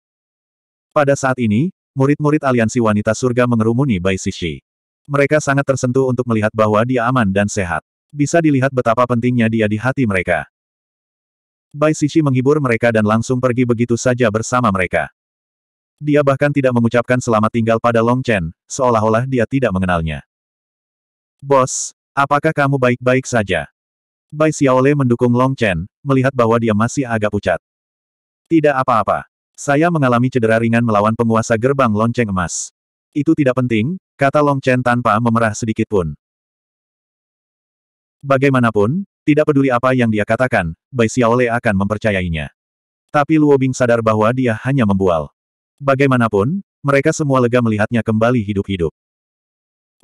Pada saat ini, murid-murid aliansi wanita surga mengerumuni Bai Sishi. Mereka sangat tersentuh untuk melihat bahwa dia aman dan sehat. Bisa dilihat betapa pentingnya dia di hati mereka. Bai Sishi menghibur mereka dan langsung pergi begitu saja bersama mereka. Dia bahkan tidak mengucapkan selamat tinggal pada Long Chen, seolah-olah dia tidak mengenalnya. Bos, apakah kamu baik-baik saja? Bai Xiaole mendukung Long Chen, melihat bahwa dia masih agak pucat. Tidak apa-apa. Saya mengalami cedera ringan melawan penguasa gerbang lonceng emas. Itu tidak penting, kata Long Chen tanpa memerah sedikit pun. Bagaimanapun, tidak peduli apa yang dia katakan, Bai Xiaole akan mempercayainya. Tapi Luo Bing sadar bahwa dia hanya membual. Bagaimanapun, mereka semua lega melihatnya kembali hidup-hidup.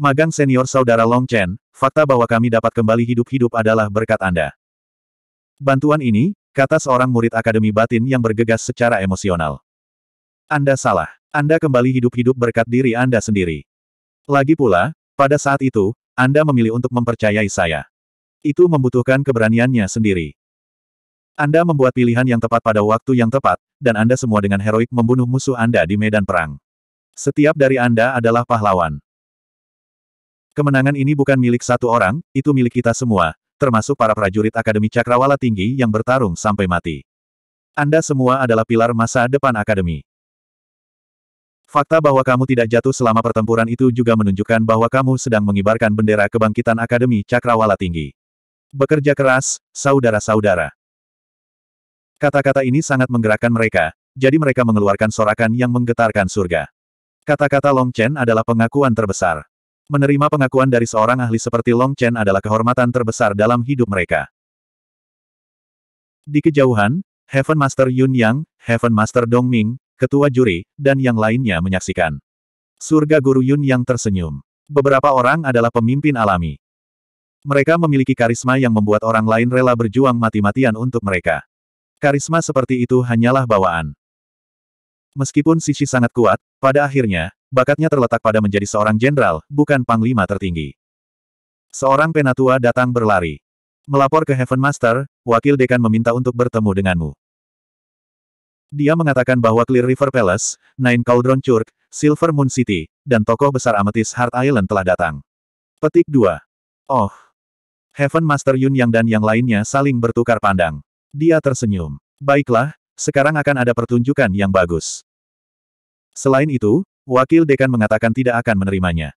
Magang senior saudara Long Chen, fakta bahwa kami dapat kembali hidup-hidup adalah berkat Anda. Bantuan ini, kata seorang murid Akademi Batin yang bergegas secara emosional. Anda salah. Anda kembali hidup-hidup berkat diri Anda sendiri. Lagi pula, pada saat itu, Anda memilih untuk mempercayai saya. Itu membutuhkan keberaniannya sendiri. Anda membuat pilihan yang tepat pada waktu yang tepat, dan Anda semua dengan heroik membunuh musuh Anda di medan perang. Setiap dari Anda adalah pahlawan. Kemenangan ini bukan milik satu orang, itu milik kita semua, termasuk para prajurit Akademi Cakrawala Tinggi yang bertarung sampai mati. Anda semua adalah pilar masa depan Akademi. Fakta bahwa kamu tidak jatuh selama pertempuran itu juga menunjukkan bahwa kamu sedang mengibarkan bendera kebangkitan Akademi Cakrawala Tinggi. Bekerja keras, saudara-saudara. Kata-kata ini sangat menggerakkan mereka, jadi mereka mengeluarkan sorakan yang menggetarkan surga. Kata-kata Long Chen adalah pengakuan terbesar. Menerima pengakuan dari seorang ahli seperti Long Chen adalah kehormatan terbesar dalam hidup mereka. Di kejauhan, Heaven Master Yun Yang, Heaven Master Dong Ming, ketua juri, dan yang lainnya menyaksikan. Surga Guru Yun Yang tersenyum. Beberapa orang adalah pemimpin alami. Mereka memiliki karisma yang membuat orang lain rela berjuang mati-matian untuk mereka. Karisma seperti itu hanyalah bawaan. Meskipun Sisi sangat kuat, pada akhirnya, bakatnya terletak pada menjadi seorang jenderal, bukan panglima tertinggi. Seorang penatua datang berlari. Melapor ke Heaven Master, wakil dekan meminta untuk bertemu denganmu. Dia mengatakan bahwa Clear River Palace, Nine Cauldron Church, Silver Moon City, dan tokoh besar Amethyst Heart Island telah datang. Petik 2. Oh. Heaven Master Yun Yang dan yang lainnya saling bertukar pandang. Dia tersenyum. Baiklah, sekarang akan ada pertunjukan yang bagus. Selain itu, wakil dekan mengatakan tidak akan menerimanya.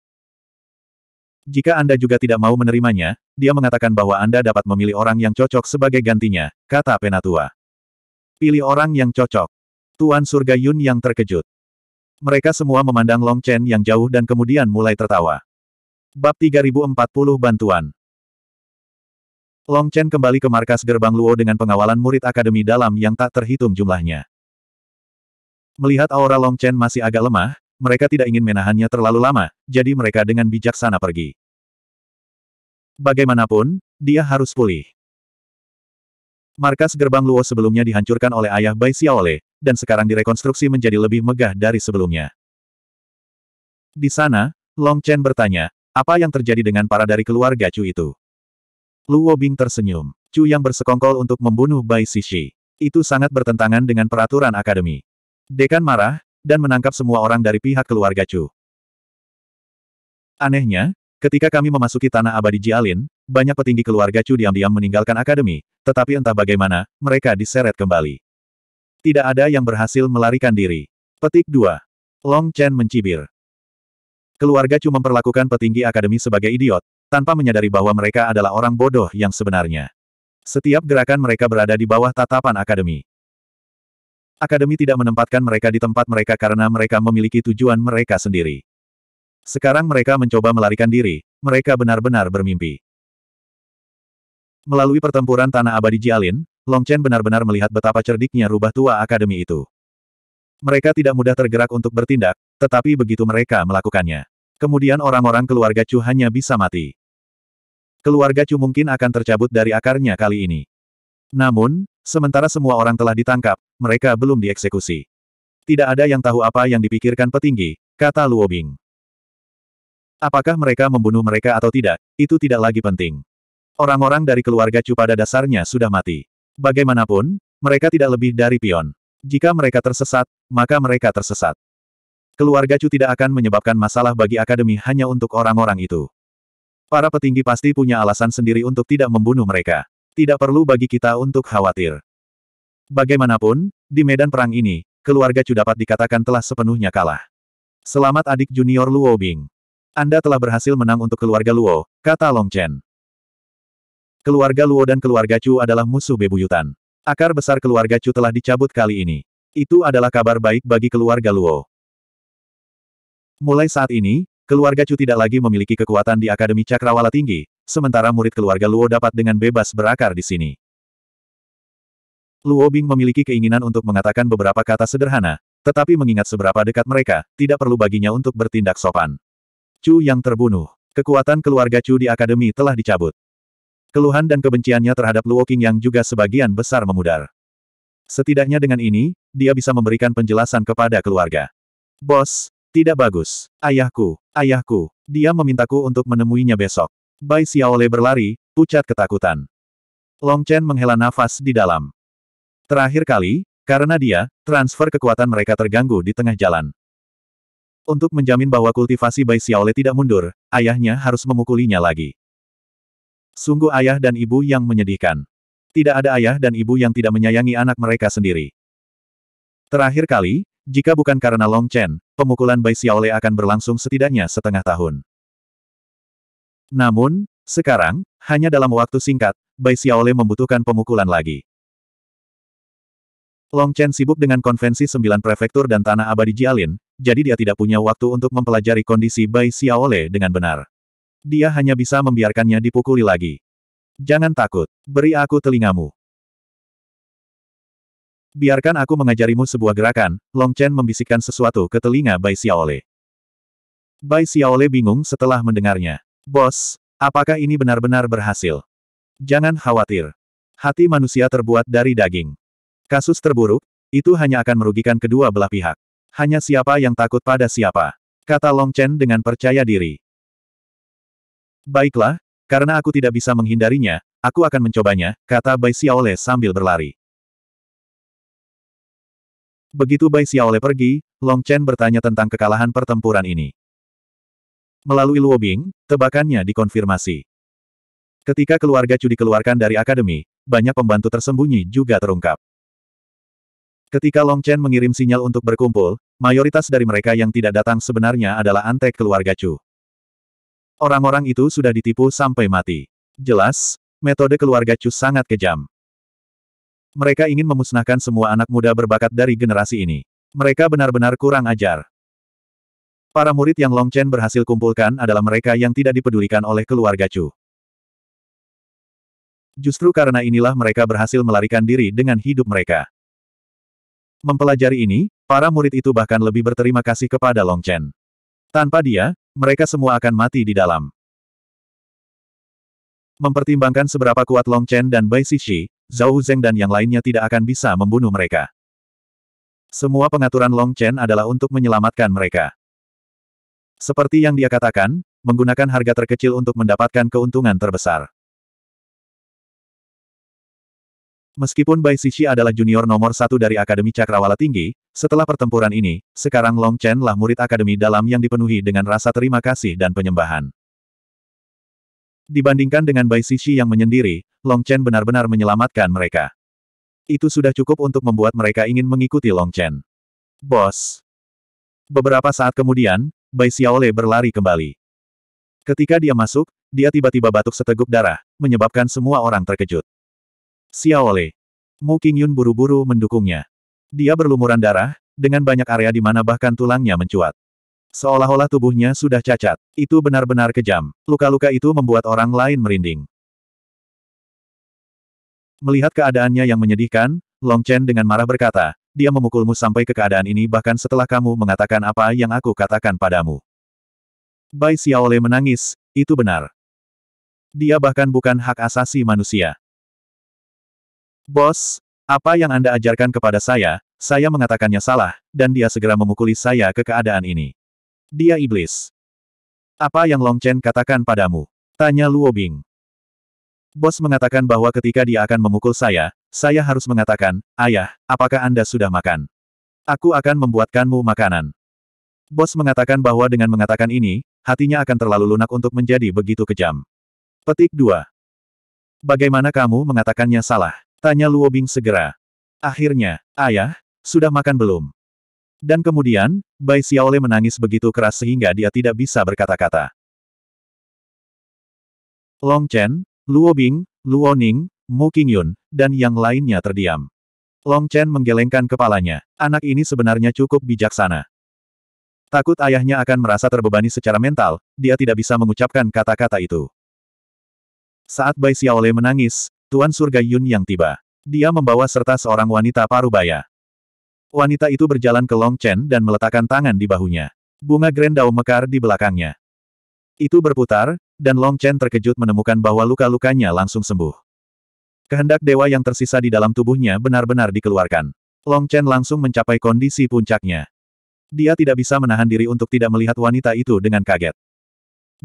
Jika Anda juga tidak mau menerimanya, dia mengatakan bahwa Anda dapat memilih orang yang cocok sebagai gantinya, kata Penatua. Pilih orang yang cocok. Tuan Surga Yun yang terkejut. Mereka semua memandang Long Chen yang jauh dan kemudian mulai tertawa. Bab 3040 Bantuan Long Chen kembali ke markas gerbang Luo dengan pengawalan murid akademi dalam yang tak terhitung jumlahnya. Melihat aura Long Chen masih agak lemah, mereka tidak ingin menahannya terlalu lama, jadi mereka dengan bijaksana pergi. Bagaimanapun, dia harus pulih. Markas gerbang Luo sebelumnya dihancurkan oleh ayah Bai Xiaole, dan sekarang direkonstruksi menjadi lebih megah dari sebelumnya. Di sana, Long Chen bertanya, apa yang terjadi dengan para dari keluarga Chu itu? Luo Bing tersenyum. Chu yang bersekongkol untuk membunuh Bai Sishi. Itu sangat bertentangan dengan peraturan akademi. Dekan marah, dan menangkap semua orang dari pihak keluarga Chu. Anehnya, ketika kami memasuki tanah abadi Jialin, banyak petinggi keluarga Chu diam-diam meninggalkan akademi, tetapi entah bagaimana, mereka diseret kembali. Tidak ada yang berhasil melarikan diri. Petik 2. Long Chen mencibir. Keluarga Chu memperlakukan petinggi akademi sebagai idiot, tanpa menyadari bahwa mereka adalah orang bodoh yang sebenarnya. Setiap gerakan mereka berada di bawah tatapan akademi. Akademi tidak menempatkan mereka di tempat mereka karena mereka memiliki tujuan mereka sendiri. Sekarang mereka mencoba melarikan diri, mereka benar-benar bermimpi. Melalui pertempuran Tanah Abadi Jialin, Long Chen benar-benar melihat betapa cerdiknya rubah tua akademi itu. Mereka tidak mudah tergerak untuk bertindak, tetapi begitu mereka melakukannya. Kemudian orang-orang keluarga Chu hanya bisa mati. Keluarga Chu mungkin akan tercabut dari akarnya kali ini. Namun, sementara semua orang telah ditangkap, mereka belum dieksekusi. Tidak ada yang tahu apa yang dipikirkan petinggi, kata Luobing. Apakah mereka membunuh mereka atau tidak, itu tidak lagi penting. Orang-orang dari keluarga Chu pada dasarnya sudah mati. Bagaimanapun, mereka tidak lebih dari pion. Jika mereka tersesat, maka mereka tersesat. Keluarga Chu tidak akan menyebabkan masalah bagi akademi hanya untuk orang-orang itu. Para petinggi pasti punya alasan sendiri untuk tidak membunuh mereka. Tidak perlu bagi kita untuk khawatir. Bagaimanapun, di medan perang ini, keluarga Chu dapat dikatakan telah sepenuhnya kalah. Selamat adik junior Luo Bing. Anda telah berhasil menang untuk keluarga Luo, kata Long Chen. Keluarga Luo dan keluarga Chu adalah musuh bebuyutan. Akar besar keluarga Chu telah dicabut kali ini. Itu adalah kabar baik bagi keluarga Luo. Mulai saat ini, Keluarga Chu tidak lagi memiliki kekuatan di Akademi Cakrawala Tinggi, sementara murid keluarga Luo dapat dengan bebas berakar di sini. Luo Bing memiliki keinginan untuk mengatakan beberapa kata sederhana, tetapi mengingat seberapa dekat mereka, tidak perlu baginya untuk bertindak sopan. Chu yang terbunuh. Kekuatan keluarga Chu di Akademi telah dicabut. Keluhan dan kebenciannya terhadap Luo King yang juga sebagian besar memudar. Setidaknya dengan ini, dia bisa memberikan penjelasan kepada keluarga. Bos, tidak bagus. Ayahku, ayahku. Dia memintaku untuk menemuinya besok. Bai Xiaole berlari, pucat ketakutan. Long Chen menghela nafas di dalam. Terakhir kali, karena dia, transfer kekuatan mereka terganggu di tengah jalan. Untuk menjamin bahwa kultivasi Bai Xiaole tidak mundur, ayahnya harus memukulinya lagi. Sungguh ayah dan ibu yang menyedihkan. Tidak ada ayah dan ibu yang tidak menyayangi anak mereka sendiri. Terakhir kali, jika bukan karena Long Chen, pemukulan Bai Xiaole akan berlangsung setidaknya setengah tahun. Namun, sekarang, hanya dalam waktu singkat, Bai Xiaole membutuhkan pemukulan lagi. Long Chen sibuk dengan konvensi sembilan prefektur dan tanah abadi Jialin, jadi dia tidak punya waktu untuk mempelajari kondisi Bai Xiaole dengan benar. Dia hanya bisa membiarkannya dipukuli lagi. Jangan takut, beri aku telingamu. Biarkan aku mengajarimu sebuah gerakan, Long Chen membisikkan sesuatu ke telinga Bai Xiaole. Bai Xiaole bingung setelah mendengarnya. Bos, apakah ini benar-benar berhasil? Jangan khawatir. Hati manusia terbuat dari daging. Kasus terburuk, itu hanya akan merugikan kedua belah pihak. Hanya siapa yang takut pada siapa. Kata Long Chen dengan percaya diri. Baiklah, karena aku tidak bisa menghindarinya, aku akan mencobanya, kata Bai Xiaole sambil berlari. Begitu Bai Xiaole pergi, Long Chen bertanya tentang kekalahan pertempuran ini. Melalui Luo Bing, tebakannya dikonfirmasi. Ketika keluarga Chu dikeluarkan dari akademi, banyak pembantu tersembunyi juga terungkap. Ketika Long Chen mengirim sinyal untuk berkumpul, mayoritas dari mereka yang tidak datang sebenarnya adalah antek keluarga Chu. Orang-orang itu sudah ditipu sampai mati. Jelas, metode keluarga Chu sangat kejam. Mereka ingin memusnahkan semua anak muda berbakat dari generasi ini. Mereka benar-benar kurang ajar. Para murid yang Long Chen berhasil kumpulkan adalah mereka yang tidak dipedulikan oleh keluarga Chu. Justru karena inilah mereka berhasil melarikan diri dengan hidup mereka. Mempelajari ini, para murid itu bahkan lebih berterima kasih kepada Long Chen. Tanpa dia, mereka semua akan mati di dalam. Mempertimbangkan seberapa kuat Long Chen dan Bai Shishi, Zhao Zeng dan yang lainnya tidak akan bisa membunuh mereka. Semua pengaturan Long Chen adalah untuk menyelamatkan mereka. Seperti yang dia katakan, menggunakan harga terkecil untuk mendapatkan keuntungan terbesar. Meskipun Bai Sisi adalah junior nomor satu dari Akademi Cakrawala Tinggi, setelah pertempuran ini, sekarang Long Chen lah murid akademi dalam yang dipenuhi dengan rasa terima kasih dan penyembahan. Dibandingkan dengan Bai Sisi yang menyendiri, Long Chen benar-benar menyelamatkan mereka. Itu sudah cukup untuk membuat mereka ingin mengikuti Long Chen. Bos. Beberapa saat kemudian, Bai Xiaole berlari kembali. Ketika dia masuk, dia tiba-tiba batuk seteguk darah, menyebabkan semua orang terkejut. Xiaole. Mu Qingyun buru-buru mendukungnya. Dia berlumuran darah, dengan banyak area di mana bahkan tulangnya mencuat. Seolah-olah tubuhnya sudah cacat. Itu benar-benar kejam. Luka-luka itu membuat orang lain merinding. Melihat keadaannya yang menyedihkan, Long Chen dengan marah berkata, dia memukulmu sampai ke keadaan ini bahkan setelah kamu mengatakan apa yang aku katakan padamu. Bai Xiaole menangis, itu benar. Dia bahkan bukan hak asasi manusia. Bos, apa yang Anda ajarkan kepada saya, saya mengatakannya salah, dan dia segera memukuli saya ke keadaan ini. Dia iblis. Apa yang Long Chen katakan padamu? Tanya Luo Bing. Bos mengatakan bahwa ketika dia akan memukul saya, saya harus mengatakan, Ayah, apakah Anda sudah makan? Aku akan membuatkanmu makanan. Bos mengatakan bahwa dengan mengatakan ini, hatinya akan terlalu lunak untuk menjadi begitu kejam. Petik 2. Bagaimana kamu mengatakannya salah? Tanya Luo Bing segera. Akhirnya, Ayah, sudah makan belum? Dan kemudian, Bai Xiaole menangis begitu keras sehingga dia tidak bisa berkata-kata. Long Chen, Luo Bing, Luo Ning, Mu Qingyun, dan yang lainnya terdiam. Long Chen menggelengkan kepalanya. Anak ini sebenarnya cukup bijaksana. Takut ayahnya akan merasa terbebani secara mental, dia tidak bisa mengucapkan kata-kata itu. Saat Bai Xiaole menangis, Tuan Surga Yun yang tiba. Dia membawa serta seorang wanita parubaya. Wanita itu berjalan ke Long Chen dan meletakkan tangan di bahunya. Bunga Grendau mekar di belakangnya. Itu berputar, dan Long Chen terkejut menemukan bahwa luka-lukanya langsung sembuh. Kehendak dewa yang tersisa di dalam tubuhnya benar-benar dikeluarkan. Long Chen langsung mencapai kondisi puncaknya. Dia tidak bisa menahan diri untuk tidak melihat wanita itu dengan kaget.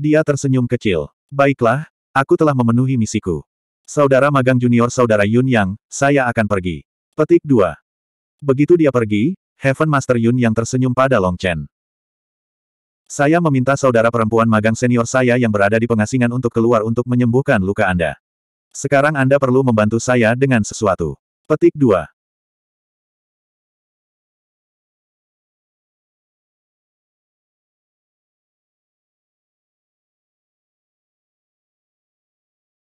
Dia tersenyum kecil. Baiklah, aku telah memenuhi misiku. Saudara magang junior saudara Yun Yang, saya akan pergi. Petik 2. Begitu dia pergi, Heaven Master Yun yang tersenyum pada Long Chen. Saya meminta saudara perempuan magang senior saya yang berada di pengasingan untuk keluar untuk menyembuhkan luka Anda. Sekarang Anda perlu membantu saya dengan sesuatu. Petik 2.